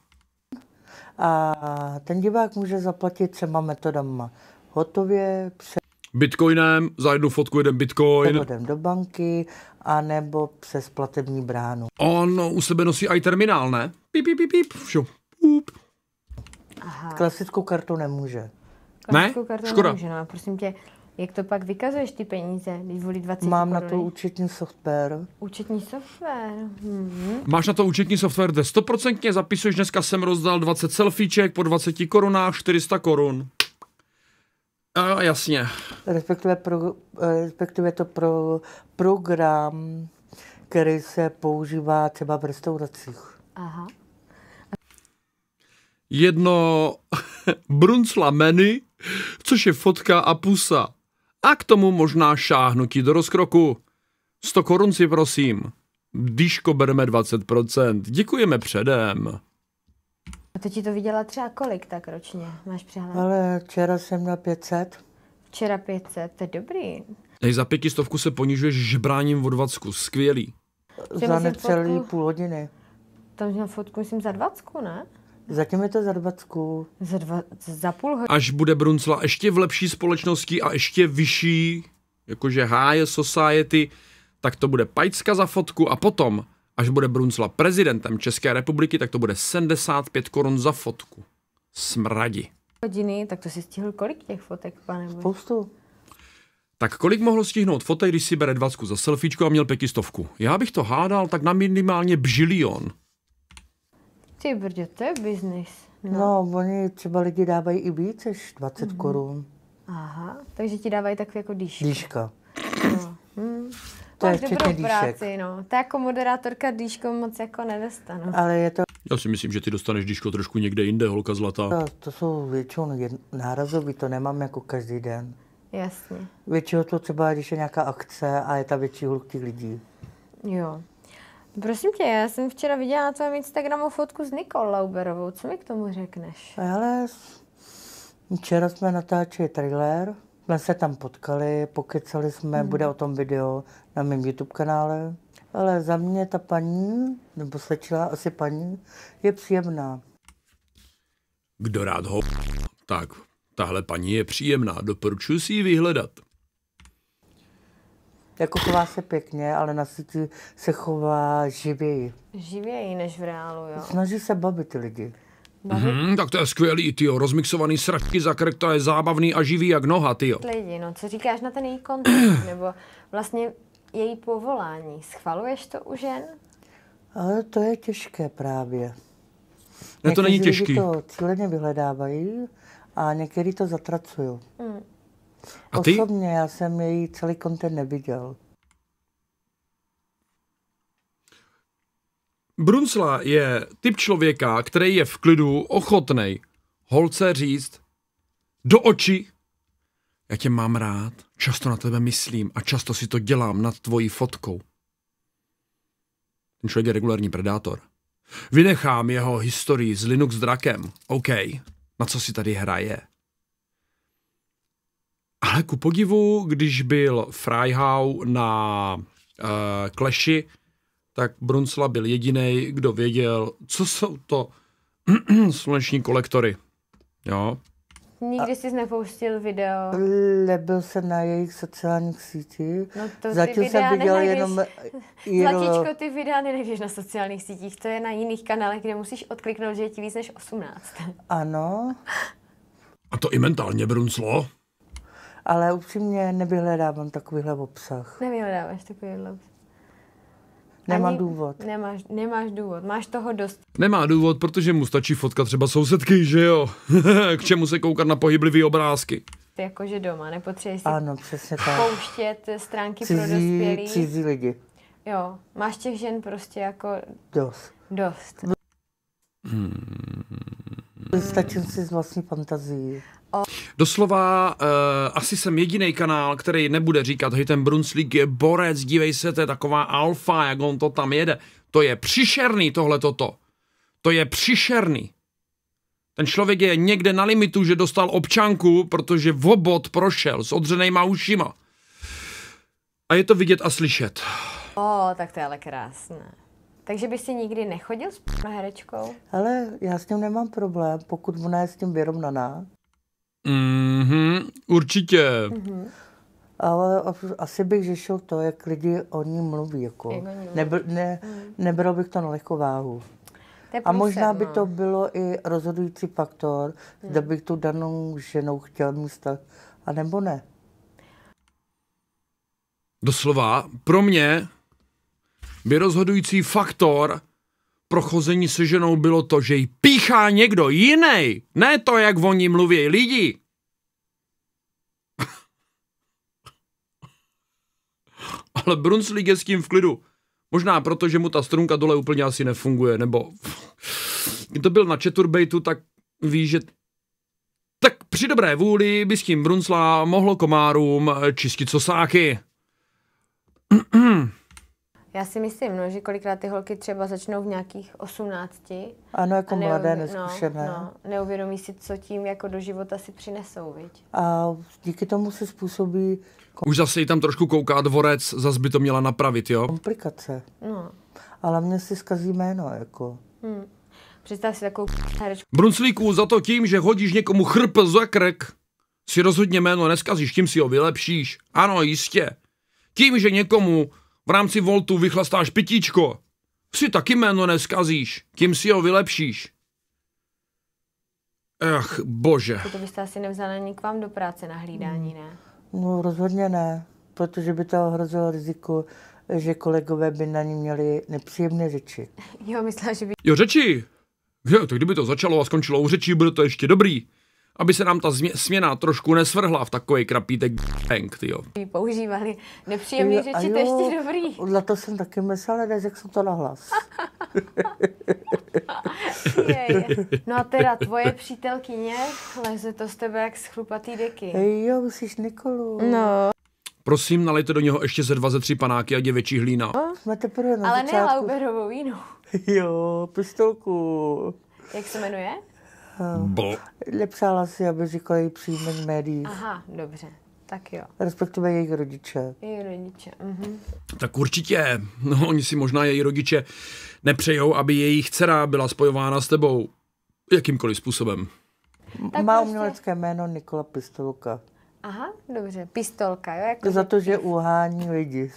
A ten divák může zaplatit třema metodama. Hotově, pře- Bitcoinem, za jednu fotku jeden bitcoin. Jdem do banky, anebo přes platební bránu. On u sebe nosí i terminál, ne? Pip, pip, pip, pip, šo, up. Aha. Klasickou kartu nemůže. Klasickou ne? kartu Škoda. nemůže, no, prosím tě. Jak to pak vykazuješ ty peníze, když volí 20 Mám korun? na to účetní software. Účetní software. Hmm. Máš na to účetní software, kde 100% zapisuješ, dneska jsem rozdal 20 selfieček po 20 korunách, 400 korun. A jasně. Respektive, pro, respektive to pro program, který se používá třeba v restauracích. Aha. Jedno (laughs) bruncla menu, což je fotka a pusa. A k tomu možná šáhnutí do rozkroku. 100 korun si prosím. Dýško bereme 20%. Děkujeme předem. A to ti to viděla třeba kolik tak ročně? Máš přehled? Ale včera jsem na 500. Včera 500, to je dobrý. Hej, za pětistovku se ponižuješ žebráním o dvacku, skvělý. Za necelý fotku... půl hodiny. Tam na fotku myslím za dvacku, ne? Zatím je to za dvacku. Za, dva, za půl hodiny. Až bude Bruncla ještě v lepší společnosti a ještě vyšší, jakože háje society, tak to bude pajcka za fotku a potom až bude Bruncla prezidentem České republiky, tak to bude 75 korun za fotku. Smradi. Hodiny, tak to si stihl kolik těch fotek, pane? Spoustu. Tak kolik mohl stihnout fotek, když si bere dvacku za selfiečku a měl pětistovku? Já bych to hádal tak na minimálně bžilion. Ty brdě, to je biznis. No. no, oni třeba lidi dávají i víc než 20 mm-hmm. korun. Aha, takže ti dávají takový jako dýška. Dýška. No to je dobrou díšek. práci, no. To jako moderátorka Dýško moc jako nedostanu. No, ale je to... Já si myslím, že ty dostaneš Dýško trošku někde jinde, holka zlatá. To, to jsou většinou nárazový, to nemám jako každý den. Jasně. Většinou to třeba, když je nějaká akce a je ta větší hluk těch lidí. Jo. Prosím tě, já jsem včera viděla na tvém Instagramu fotku s Nikol Lauberovou. Co mi k tomu řekneš? Ale včera jsme natáčeli trailer, jsme se tam potkali, pokecali jsme, hmm. bude o tom video na mém YouTube kanále. Ale za mě ta paní, nebo slečila asi paní, je příjemná. Kdo rád ho... Tak, tahle paní je příjemná, doporučuji si ji vyhledat. Jako chová se pěkně, ale na síti se chová živěji. Živěji než v reálu, jo. Snaží se bavit ty lidi. Mm, tak to je skvělý, ty rozmixovaný sračky za krk, to je zábavný a živý jak noha, ty Lidi, no co říkáš na ten její kontakt, (clears throat) nebo vlastně její povolání, schvaluješ to u žen? Ale to je těžké právě. Ne, to není těžké. to cíleně vyhledávají a někdy to zatracují. Mm. A ty? Osobně já jsem její celý kontent neviděl. Brunsla je typ člověka, který je v klidu ochotný holce říct do očí, já tě mám rád, často na tebe myslím a často si to dělám nad tvojí fotkou. Ten člověk je regulární predátor. Vynechám jeho historii s Linux drakem. OK, na co si tady hraje? Ale ku podivu, když byl Freihau na uh, eh, Kleši, tak Brunsla byl jediný, kdo věděl, co jsou to (clears throat) sluneční kolektory. Jo. Nikdy jsi nepouštil video. Nebyl jsem na jejich sociálních sítích. No to Zatím jsem viděl jenom... (laughs) Zlatíčko, ty videa nenajdeš na sociálních sítích, to je na jiných kanálech, kde musíš odkliknout, že je ti víc než 18. (laughs) Ano. A to i mentálně, Brunclo. Ale upřímně nevyhledávám takovýhle obsah. Nevyhledáváš takovýhle obsah. Nemá Ani důvod. Nemáš, nemáš důvod, máš toho dost. Nemá důvod, protože mu stačí fotka třeba sousedky, že jo? (laughs) K čemu se koukat na pohyblivý obrázky? Jakože doma, nepotřebuješ si ano, přesně tak. pouštět stránky cizí, pro dospělí. Cizí lidi. Jo, máš těch žen prostě jako... Dost. Dost. Hmm. Stačím si z vlastní fantazii. Doslova uh, asi jsem jediný kanál, který nebude říkat, že ten Brunslík je borec, dívej se, to je taková alfa, jak on to tam jede. To je přišerný tohle toto. To je přišerný. Ten člověk je někde na limitu, že dostal občanku, protože vobot prošel s odřenejma ušima. A je to vidět a slyšet. O, tak to je ale krásné. Takže bys si nikdy nechodil s herečkou? Ale já s tím nemám problém, pokud ona je s tím vyrovnaná. Mm-hmm, určitě. Mm-hmm. Ale asi bych řešil to, jak lidi o ní mluví. Jako. Jak mluví. Nebr, ne, mhm. nebral bych to na lehkou váhu. A možná by no. to bylo i rozhodující faktor, hmm. zda bych tu danou ženou chtěl mít a nebo ne. Doslova, pro mě by rozhodující faktor prochození se ženou bylo to, že jí píchá někdo jiný, ne to, jak o ní mluví lidi. (laughs) Ale Brunslík je s tím v klidu. Možná proto, že mu ta strunka dole úplně asi nefunguje, nebo... (laughs) Kdo byl na Četurbejtu, tak ví, že tak při dobré vůli by s tím Brunsla mohlo komárům čistit sosáky. (clears throat) Já si myslím, no, že kolikrát ty holky třeba začnou v nějakých osmnácti, Ano, jako neuvědomí, mladé, neskušené. No, no, neuvědomí si, co tím jako do života si přinesou, viď? A díky tomu se způsobí... Už zase jí tam trošku kouká dvorec, zas by to měla napravit, jo? Komplikace. No. Ale mě si zkazí jméno, jako. Hmm. Představ si takovou herečku. Brunclíku, za to tím, že hodíš někomu chrp za krk, si rozhodně jméno neskazíš, tím si ho vylepšíš. Ano, jistě. Tím, že někomu v rámci Voltu vychlastáš pitíčko. Si taky jméno neskazíš, tím si ho vylepšíš. Ach, bože. To byste asi nevzala ani k vám do práce na hlídání, ne? No rozhodně ne, protože by to hrozilo riziko, že kolegové by na ní měli nepříjemné řeči. Jo, myslela, že by... Jo, řeči! Jo, tak kdyby to začalo a skončilo u řeči, bude to ještě dobrý aby se nám ta směna trošku nesvrhla v takový krapítek bank, tyjo. Používali nepříjemný jo, řeči, jo, to ještě dobrý. Na to jsem taky ale jak jsem to nahlas. (laughs) no a teda tvoje přítelkyně leze to z tebe jak z chlupatý deky. Hey jo, musíš Nikolu. No. Prosím, nalejte do něho ještě ze dva, ze tři panáky, ať je větší hlína. No, teprve na Ale začátku. ne Lauberovou víno. (laughs) Jo, pistolku. Jak se jmenuje? Bl. Eh, Nepřála si, aby její příjmení médií. Aha, dobře. Tak jo. Respektive jejich rodiče. Její rodiče. uh-huh. Tak určitě. No, oni si možná její rodiče nepřejou, aby jejich dcera byla spojována s tebou jakýmkoliv způsobem. Tak Má prostě... umělecké jméno Nikola Pistolka. Aha, dobře. Pistolka, jo? Jako Za to, že uhání lidi.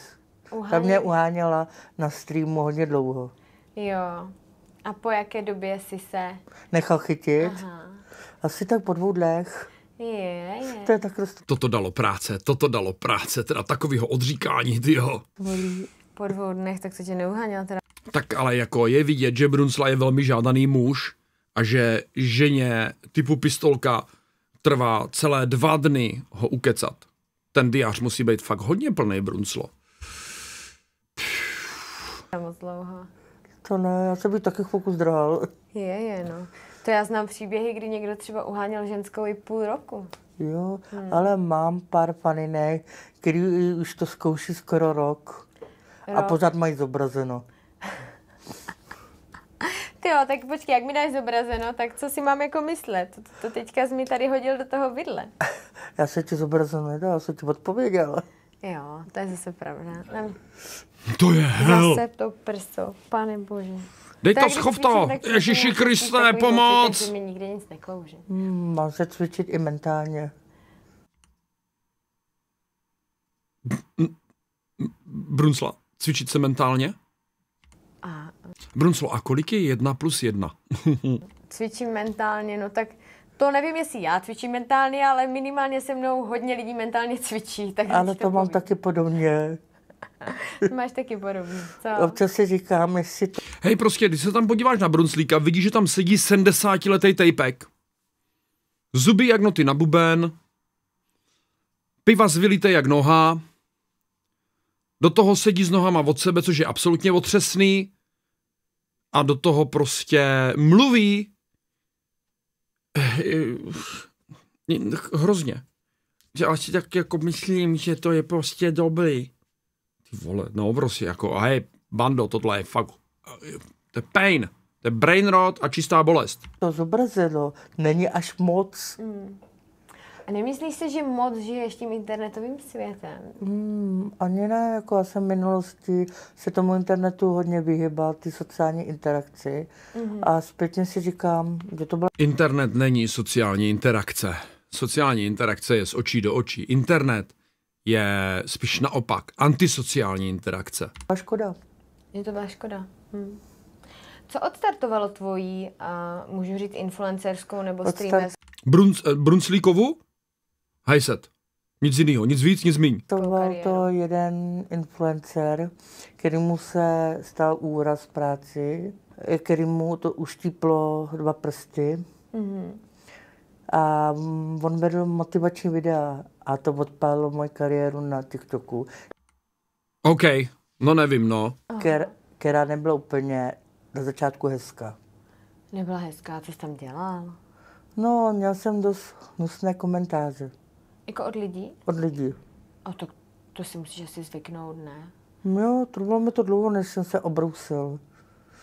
Uhání. Ta mě uháněla na streamu hodně dlouho. Jo, a po jaké době jsi se? Nechal chytit. Aha. Asi tak po dvou dnech. Je, je. To je tak prostě... Toto dalo práce, toto dalo práce, teda takového odříkání, tyho. Po dvou dnech, tak se tě neuháněl teda. Tak ale jako je vidět, že Brunsla je velmi žádaný muž a že ženě typu pistolka trvá celé dva dny ho ukecat. Ten diář musí být fakt hodně plný Brunslo. Moc dlouho. To ne, já se bych taky chvilku zdrhal. Je, je, no. To já znám příběhy, kdy někdo třeba uháněl ženskou i půl roku. Jo, hmm. ale mám pár paninek, který už to zkouší skoro rok. rok. A pořád mají zobrazeno. (laughs) Ty jo, tak počkej, jak mi dáš zobrazeno, tak co si mám jako myslet? To, to teďka jsi mi tady hodil do toho vidle. (laughs) já se ti zobrazeno nedal, já jsem ti odpověděl. Jo, to je zase pravda. To je hell. Zase to prso, pane bože. Dej to, schov to! Ježiši Kriste, pomoc! Takže mi nikdy nic neklouže. Hmm, se cvičit i mentálně. Brunsla, cvičit se mentálně? A... Brunslo, a kolik je jedna plus jedna? (laughs) Cvičím mentálně, no tak to nevím, jestli já cvičím mentálně, ale minimálně se mnou hodně lidí mentálně cvičí. (laughs) Tak ale to, to mám taky podobně. (laughs) Máš taky podobně, co? Občas si říkám, jestli to... Hej, prostě, když se tam podíváš na Brunslíka, vidíš, že tam sedí 70-letý tejpek. Zuby jak noty na buben, piva zvilité jak noha, do toho sedí s nohama od sebe, což je absolutně otřesný, a do toho prostě mluví Eh, eh, hrozně. Že asi tak jako myslím, že to je prostě dobrý. Ty vole, no prostě jako a hej, bando, tohle je fakt, eh, to je pain, to je brain rot a čistá bolest. To zobrazeno není až moc. Mm. A nemyslíš si, že moc žiješ tím internetovým světem? Hmm, ani ne, jako já jsem v minulosti se tomu internetu hodně vyhybal, ty sociální interakci. Mm-hmm. A zpětně si říkám, že to bylo. Internet není sociální interakce. Sociální interakce je z očí do očí. Internet je spíš naopak antisociální interakce. Byla škoda. Je to byla škoda. Hm. Co odstartovalo tvojí, a můžu říct, influencerskou nebo streamerskou? Brunc, eh, Brunclíkovu? hajsat. Nic jiného, nic víc, nic míň. To byl to jeden influencer, který mu se stal úraz v práci, který mu to uštíplo dva prsty. Mm-hmm. A on vedl motivační videa a to odpálilo moji kariéru na TikToku. OK, no nevím, no. Ker, která nebyla úplně na začátku hezká. Nebyla hezká, co jsi tam dělal? No, měl jsem dost hnusné komentáře. Jako od lidí? Od lidí. A to, to si musíš asi zvyknout, ne? No jo, trvalo mi to dlouho, než jsem se obrousil.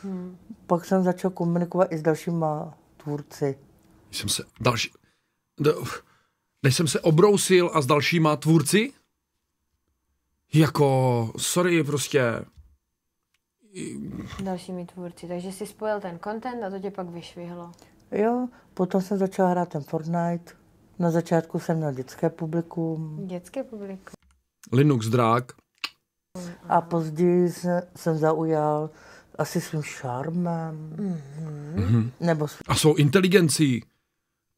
Hmm. Pak jsem začal komunikovat i s dalšíma tvůrci. Jsem se další... Než jsem se obrousil a s dalšíma tvůrci? Jako, sorry, prostě... Dalšími tvůrci, takže jsi spojil ten content a to tě pak vyšvihlo. Jo, potom jsem začal hrát ten Fortnite. Na začátku jsem měl dětské publikum. Dětské publikum. Linux Drák. A později jsem zaujal asi svým šarmem. Mm-hmm. Nebo svým... A svou inteligencí.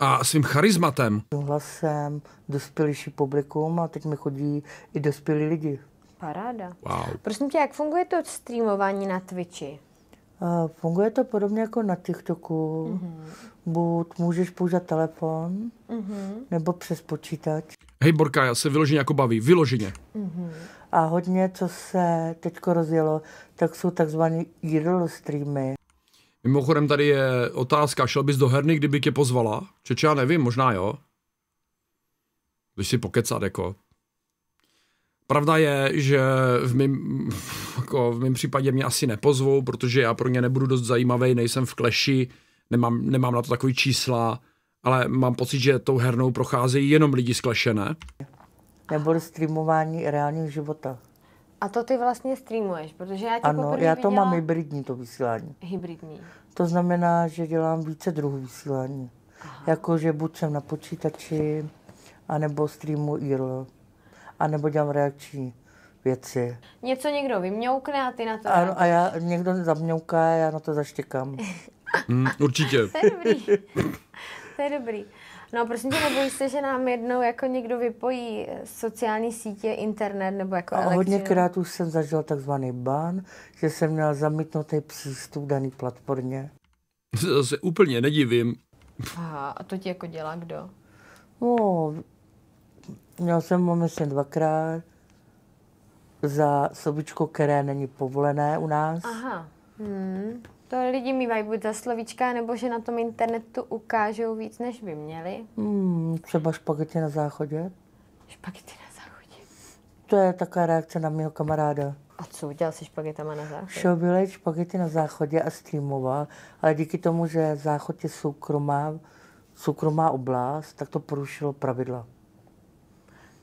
A svým charizmatem. Hlasem, dospělejší publikum a teď mi chodí i dospělí lidi. Paráda. Wow. Prosím tě, jak funguje to streamování na Twitchi? Funguje to podobně jako na TikToku. Mm-hmm. Buď můžeš použít telefon, mm-hmm. nebo přes počítač. Hej Borka, já se vyloženě jako baví, vyloženě. Mm-hmm. A hodně, co se teď rozjelo, tak jsou takzvané idol streamy. Mimochodem tady je otázka, šel bys do herny, kdyby tě pozvala? Čeče, já nevím, možná jo. Když si pokecat, jako. Pravda je, že v mém, jako v případě mě asi nepozvou, protože já pro ně nebudu dost zajímavý, nejsem v kleši, nemám, nemám na to takový čísla, ale mám pocit, že tou hernou procházejí jenom lidi ne? Nebo streamování reálního života. A to ty vlastně streamuješ, protože já tě Ano, já to viděla... mám hybridní to vysílání. Hybridní. To znamená, že dělám více druhů vysílání. jakože buď jsem na počítači, anebo streamu IRL anebo dělám reakční věci. Něco někdo vymňoukne a ty na to... Ano, a já, někdo zamňouká a já na to zaštěkám. (laughs) mm, určitě. to je dobrý. to je dobrý. No prosím tě, nebojí se, že nám jednou jako někdo vypojí eh, sociální sítě, internet nebo jako elektřinu? A hodněkrát už jsem zažil takzvaný ban, že jsem měl zamítnutý přístup daný platformě. To se úplně nedivím. Aha, a to ti jako dělá kdo? No, Měl jsem ho, myslím, dvakrát za slovíčko, které není povolené u nás. Aha. Hmm. To lidi mývají buď za slovíčka, nebo že na tom internetu ukážou víc, než by měli. Hmm, třeba špagety na záchodě. Špagety na záchodě. To je taková reakce na mého kamaráda. A co udělal si špagetama na záchodě? Šel vylejt špagety na záchodě a streamoval, ale díky tomu, že záchod je soukromá, soukromá oblast, tak to porušilo pravidla.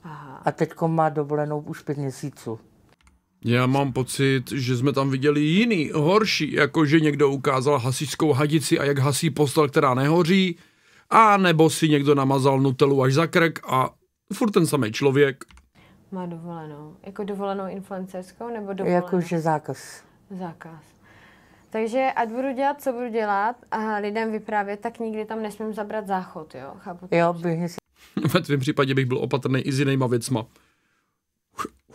Aha. A teď má dovolenou už pět měsíců. Já mám pocit, že jsme tam viděli jiný, horší, jako že někdo ukázal hasičskou hadici a jak hasí postel, která nehoří, a nebo si někdo namazal nutelu až za krk a furt ten samý člověk. Má dovolenou. Jako dovolenou influencerskou nebo dovolenou? Jakože zákaz. Zákaz. Takže ať budu dělat, co budu dělat a lidem vyprávět, tak nikdy tam nesmím zabrat záchod, jo? Chápu? Jo, běžně si (laughs) Ve tvém případě bych byl opatrný i s jinýma věcma.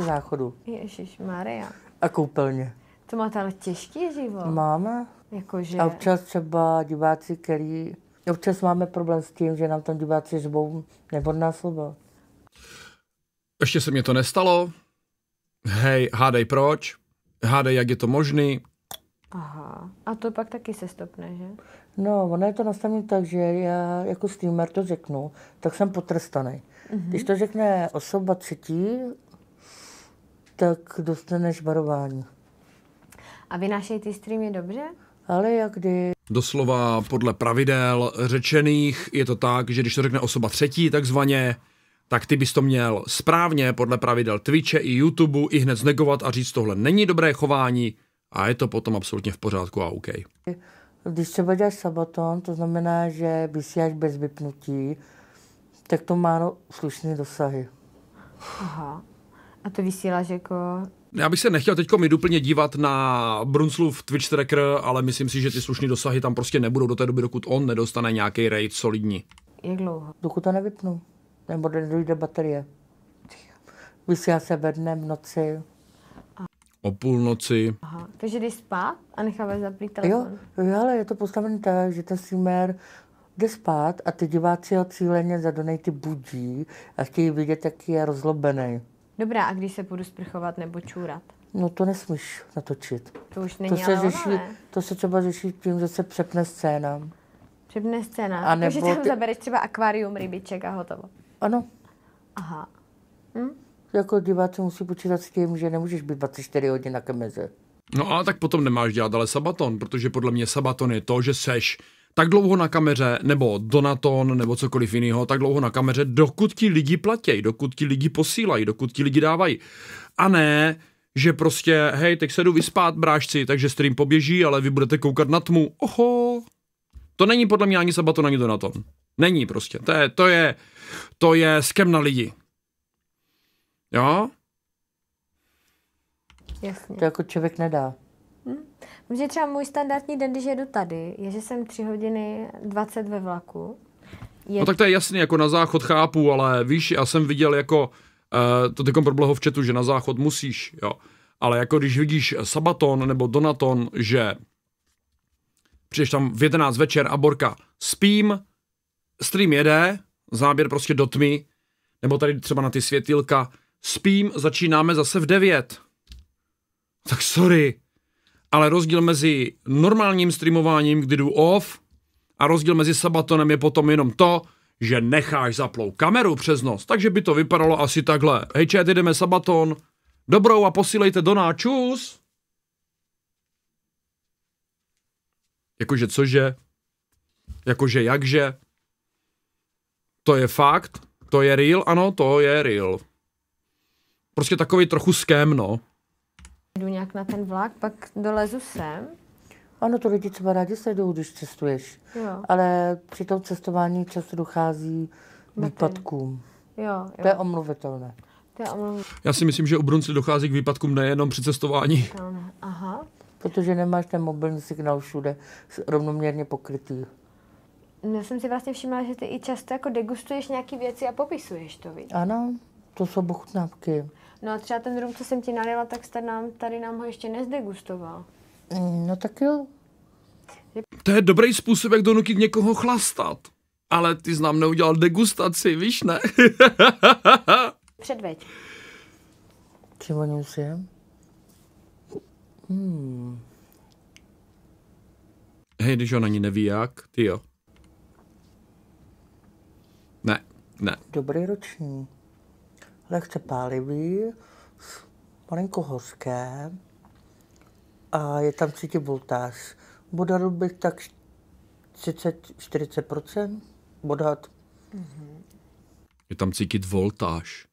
Záchodu. Ježíš Maria. A koupelně. To máte ale těžký život. Máme. Jakože... A občas třeba diváci, který... Občas máme problém s tím, že nám tam diváci řvou nevhodná slova. Ještě se mě to nestalo. Hej, hádej proč. Hádej, jak je to možný. Aha. A to pak taky se stopne, že? No, ono je to nastavené tak, že já jako streamer to řeknu, tak jsem potrestaný. Mm-hmm. Když to řekne osoba třetí, tak dostaneš varování. A vynášejí ty streamy dobře? Ale jakdy. Doslova podle pravidel řečených je to tak, že když to řekne osoba třetí takzvaně, tak ty bys to měl správně podle pravidel Twitche i YouTube i hned znegovat a říct tohle není dobré chování, a je to potom absolutně v pořádku a OK. Když třeba děláš sabaton, to znamená, že vysíláš bez vypnutí, tak to má no, slušné dosahy. Aha. A to vysíláš jako... Já bych se nechtěl teď mi úplně dívat na Brunslův Twitch tracker, ale myslím si, že ty slušné dosahy tam prostě nebudou do té doby, dokud on nedostane nějaký raid solidní. Jak dlouho? Dokud to nevypnu. Nebo dojde baterie. Vysílá se ve dne, v noci o půlnoci. Aha, takže jdeš spát a necháváš zaplít telefon. Jo, ale je to postavené tak, že ten streamer jde spát a ty diváci ho cíleně za donaty budí a chtějí vidět, jaký je rozlobený. Dobrá, a když se půjdu sprchovat nebo čůrat? No to nesmíš natočit. To už není to se, ale řeší, ne? to se třeba řeší tím, že se přepne scéna. Přepne scéna. A nebo Takže tam ty... zabereš třeba akvárium rybiček a hotovo. Ano. Aha. Hm? jako diváci musí počítat s tím, že nemůžeš být 24 hodin na kemeze. No a tak potom nemáš dělat ale sabaton, protože podle mě sabaton je to, že seš tak dlouho na kameře, nebo donaton, nebo cokoliv jiného, tak dlouho na kameře, dokud ti lidi platí, dokud ti lidi posílají, dokud ti lidi dávají. A ne, že prostě, hej, teď se jdu vyspát, brášci, takže stream poběží, ale vy budete koukat na tmu. Oho, to není podle mě ani sabaton, ani donaton. Není prostě, to je, to je, to je skem na lidi. Jo? Jasně. To jako člověk nedá. Hm? Protože třeba můj standardní den, když jedu tady, je, že jsem 3 hodiny 20 ve vlaku. Je... No tak to je jasný, jako na záchod chápu, ale víš, já jsem viděl jako, uh, to teď proběhlo v četu, že na záchod musíš, jo. Ale jako když vidíš Sabaton nebo Donaton, že přijdeš tam v 11 večer a Borka spím, stream jede, záběr prostě do tmy, nebo tady třeba na ty světilka, spím, začínáme zase v 9. Tak sorry, ale rozdíl mezi normálním streamováním, kdy jdu off, a rozdíl mezi sabatonem je potom jenom to, že necháš zaplou kameru přes noc, takže by to vypadalo asi takhle. Hej, čet, jdeme sabaton. Dobrou a posílejte do náčus. Jakože cože? Jakože jakže? To je fakt? To je real? Ano, to je real prostě takový trochu skem, no. Jdu nějak na ten vlak, pak dolezu sem. Ano, to lidi třeba rádi sledují, když cestuješ. Jo. Ale při tom cestování často dochází k výpadkům. Jo, jo. To je omluvitelné. To je omluvitelné. Já si myslím, že u Brunci dochází k výpadkům nejenom při cestování. Aha. Protože nemáš ten mobilní signál všude rovnoměrně pokrytý. Já jsem si vlastně všimla, že ty i často jako degustuješ nějaké věci a popisuješ to, víš? Ano, to jsou bochutnávky. No a třeba ten rum, co jsem ti nalila, tak jste nám, tady nám ho ještě nezdegustoval. Mm, no tak jo. To je dobrý způsob, jak donutit někoho chlastat. Ale ty znám neudělal degustaci, víš, ne? (laughs) Předveď. Čevanou si je? Hmm. Hej, když on ani neví jak, ty jo. Ne, ne. Dobrý roční lehce pálivý, malinko hořké a je tam cítit voltáž. Odhadl bych tak 30-40%, odhad. Mm-hmm. Je tam cítit voltáž.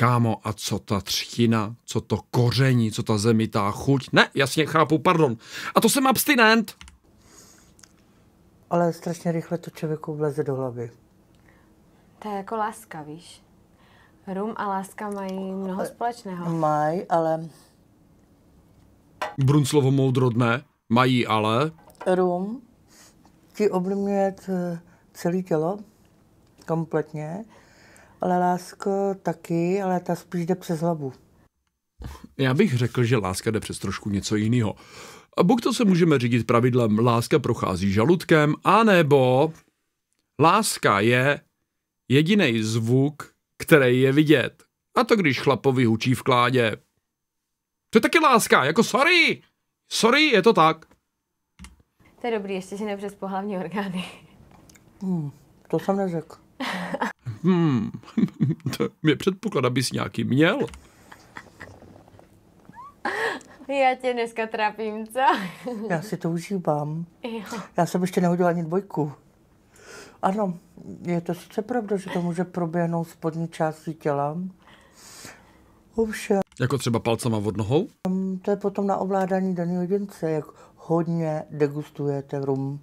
Kámo, a co ta třtina, co to koření, co ta zemitá chuť? Ne, jasně, chápu, pardon. A to jsem abstinent. Ale strašně rychle to člověku vleze do hlavy. To je jako láska, víš? Rum a láska mají mnoho společného. Mají, ale... Brunclovo moudrodné mají ale... Rum ti oblimňuje celé tělo, kompletně, ale lásko taky, ale ta spíš jde přes hlavu. Já bych řekl, že láska jde přes trošku něco jiného. A buď to se můžeme řídit pravidlem láska prochází žaludkem, anebo láska je jediný zvuk, který je vidět. A to když chlapovi hučí v kládě. To je taky láska, jako sorry. Sorry, je to tak. To je dobrý, ještě si nepřes pohlavní orgány. Hmm, to jsem neřekl. (laughs) hmm, (laughs) to mě předpoklad, abys nějaký měl. Já tě dneska trápím, co? Já si to užívám. Jo. Já jsem ještě neudělal ani dvojku. Ano, je to sice pravda, že to může proběhnout spodní částí těla. Ovšem. Jako třeba palcama od nohou? To je potom na ovládání daného jedince, jak hodně degustujete rum.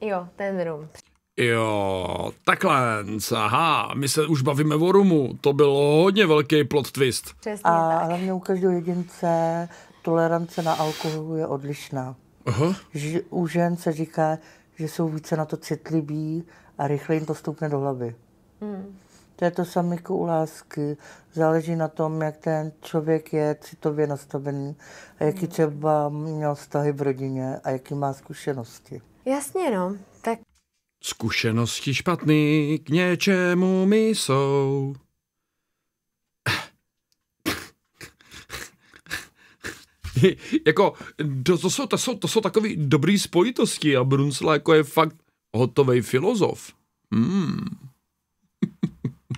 Jo, ten rum. Jo, takhle, aha, my se už bavíme o rumu, to byl hodně velký plot twist. Přesně A tak. hlavně u každého jedince tolerance na alkohol je odlišná. Aha. Ž- u žen se říká, že jsou více na to citliví a rychle jim to stoupne do hlavy. Mm. To je to samé jako u lásky. Záleží na tom, jak ten člověk je citově nastavený a jaký hmm. třeba měl vztahy v rodině a jaký má zkušenosti. Jasně, no. Tak Zkušenosti špatný k něčemu mi jsou. (laughs) jako, to, to, jsou, to, jsou, to jsou takový dobrý spojitosti a Brunsla jako je fakt hotový filozof. Hmm.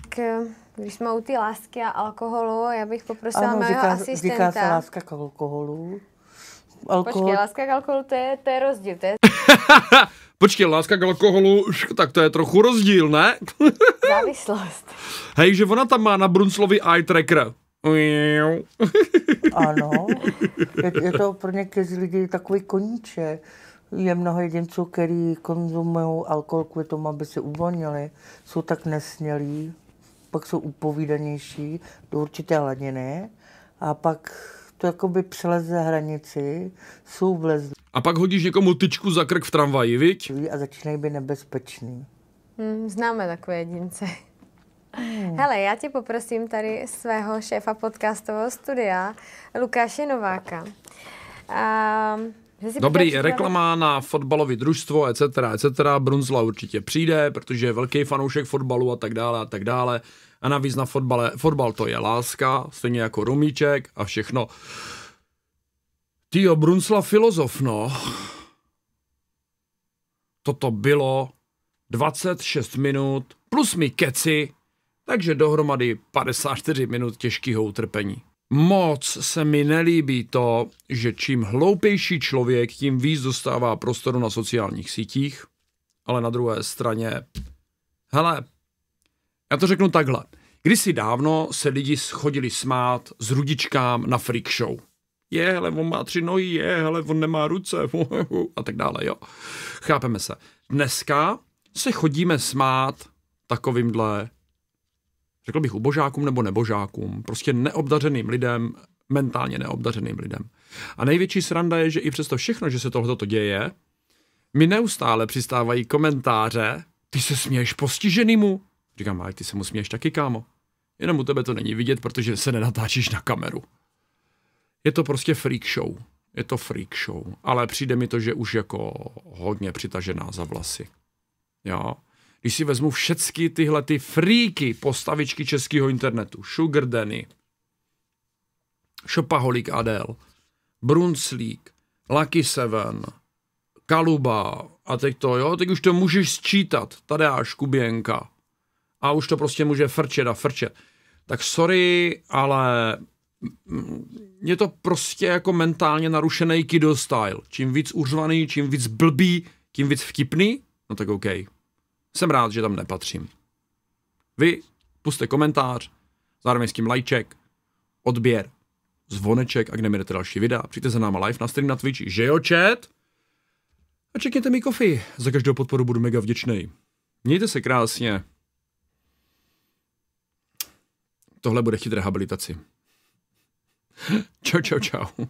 Tak eh, když jsme u té lásky a alkoholu, já bych poprosila ano, mého říká, asistenta. Říká se láska k alkoholu. Alkohol. Počkej, láska k alkoholu, to je, to je rozdíl. To je... (laughs) Počkej, láska k alkoholu, tak to je trochu rozdíl, ne? (laughs) Závislost. Hej, že ona tam má na Brunslovi eye tracker. Ano, je, je to pro některé lidi takový koníček. Je mnoho jedinců, kteří konzumují alkohol kvůli tomu, aby se uvolnili. Jsou tak nesmělí, pak jsou upovídanější do určité hladiny a pak to jakoby přeleze hranici, jsou vlezli. A pak hodíš někomu tyčku za krk v tramvaji, viď? A začínají být nebezpečný. Hmm, známe takové jedince. Hmm. Hele, já tě poprosím tady svého šéfa podcastového studia, Lukáše Nováka. Um, Dobrý, přijde? reklama na fotbalové družstvo, etc., etc. Brunzla určitě přijde, protože je velký fanoušek fotbalu a tak dále, a tak dále. A navíc na fotbale, fotbal to je láska, stejně jako rumíček a všechno. Tyjo, Brunsla filozof, no. Toto bylo 26 minut plus mi keci takže dohromady 54 minut těžkého utrpení. Moc se mi nelíbí to, že čím hloupější člověk, tím víc dostává prostoru na sociálních sítích, ale na druhé straně, hele, já to řeknu takhle. Kdysi dávno se lidi schodili smát s rudičkám na freak show. Je, hele, on má tři nohy, je, hele, on nemá ruce, (laughs) a tak dále, jo. Chápeme se. Dneska se chodíme smát takovýmhle řekl bych ubožákům nebo nebožákům, prostě neobdařeným lidem, mentálně neobdařeným lidem. A největší sranda je, že i přesto všechno, že se tohle to děje, mi neustále přistávají komentáře, ty se směješ postiženýmu. Říkám, ale ty se mu směješ taky, kámo. Jenom u tebe to není vidět, protože se nenatáčíš na kameru. Je to prostě freak show. Je to freak show. Ale přijde mi to, že už jako hodně přitažená za vlasy. Jo když si vezmu všechny tyhle ty fríky postavičky českého internetu, Sugar Danny, Šopaholik Adel, Brunslík, Lucky Seven, Kaluba a teď to, jo, teď už to můžeš sčítat, tady až Kuběnka. A už to prostě může frčet a frčet. Tak sorry, ale mm, je to prostě jako mentálně narušený kiddo style. Čím víc uřvaný, čím víc blbý, tím víc vtipný, no tak Okay. Jsem rád, že tam nepatřím. Vy puste komentář, zároveň s tím lajček, odběr, zvoneček, a kde mi další videa. Přijďte za náma live na stream na Twitch, že jo, chat? A čekněte mi kofi. Za každou podporu budu mega vděčný. Mějte se krásně. Tohle bude chtít rehabilitaci. (laughs) čau, čau, čau.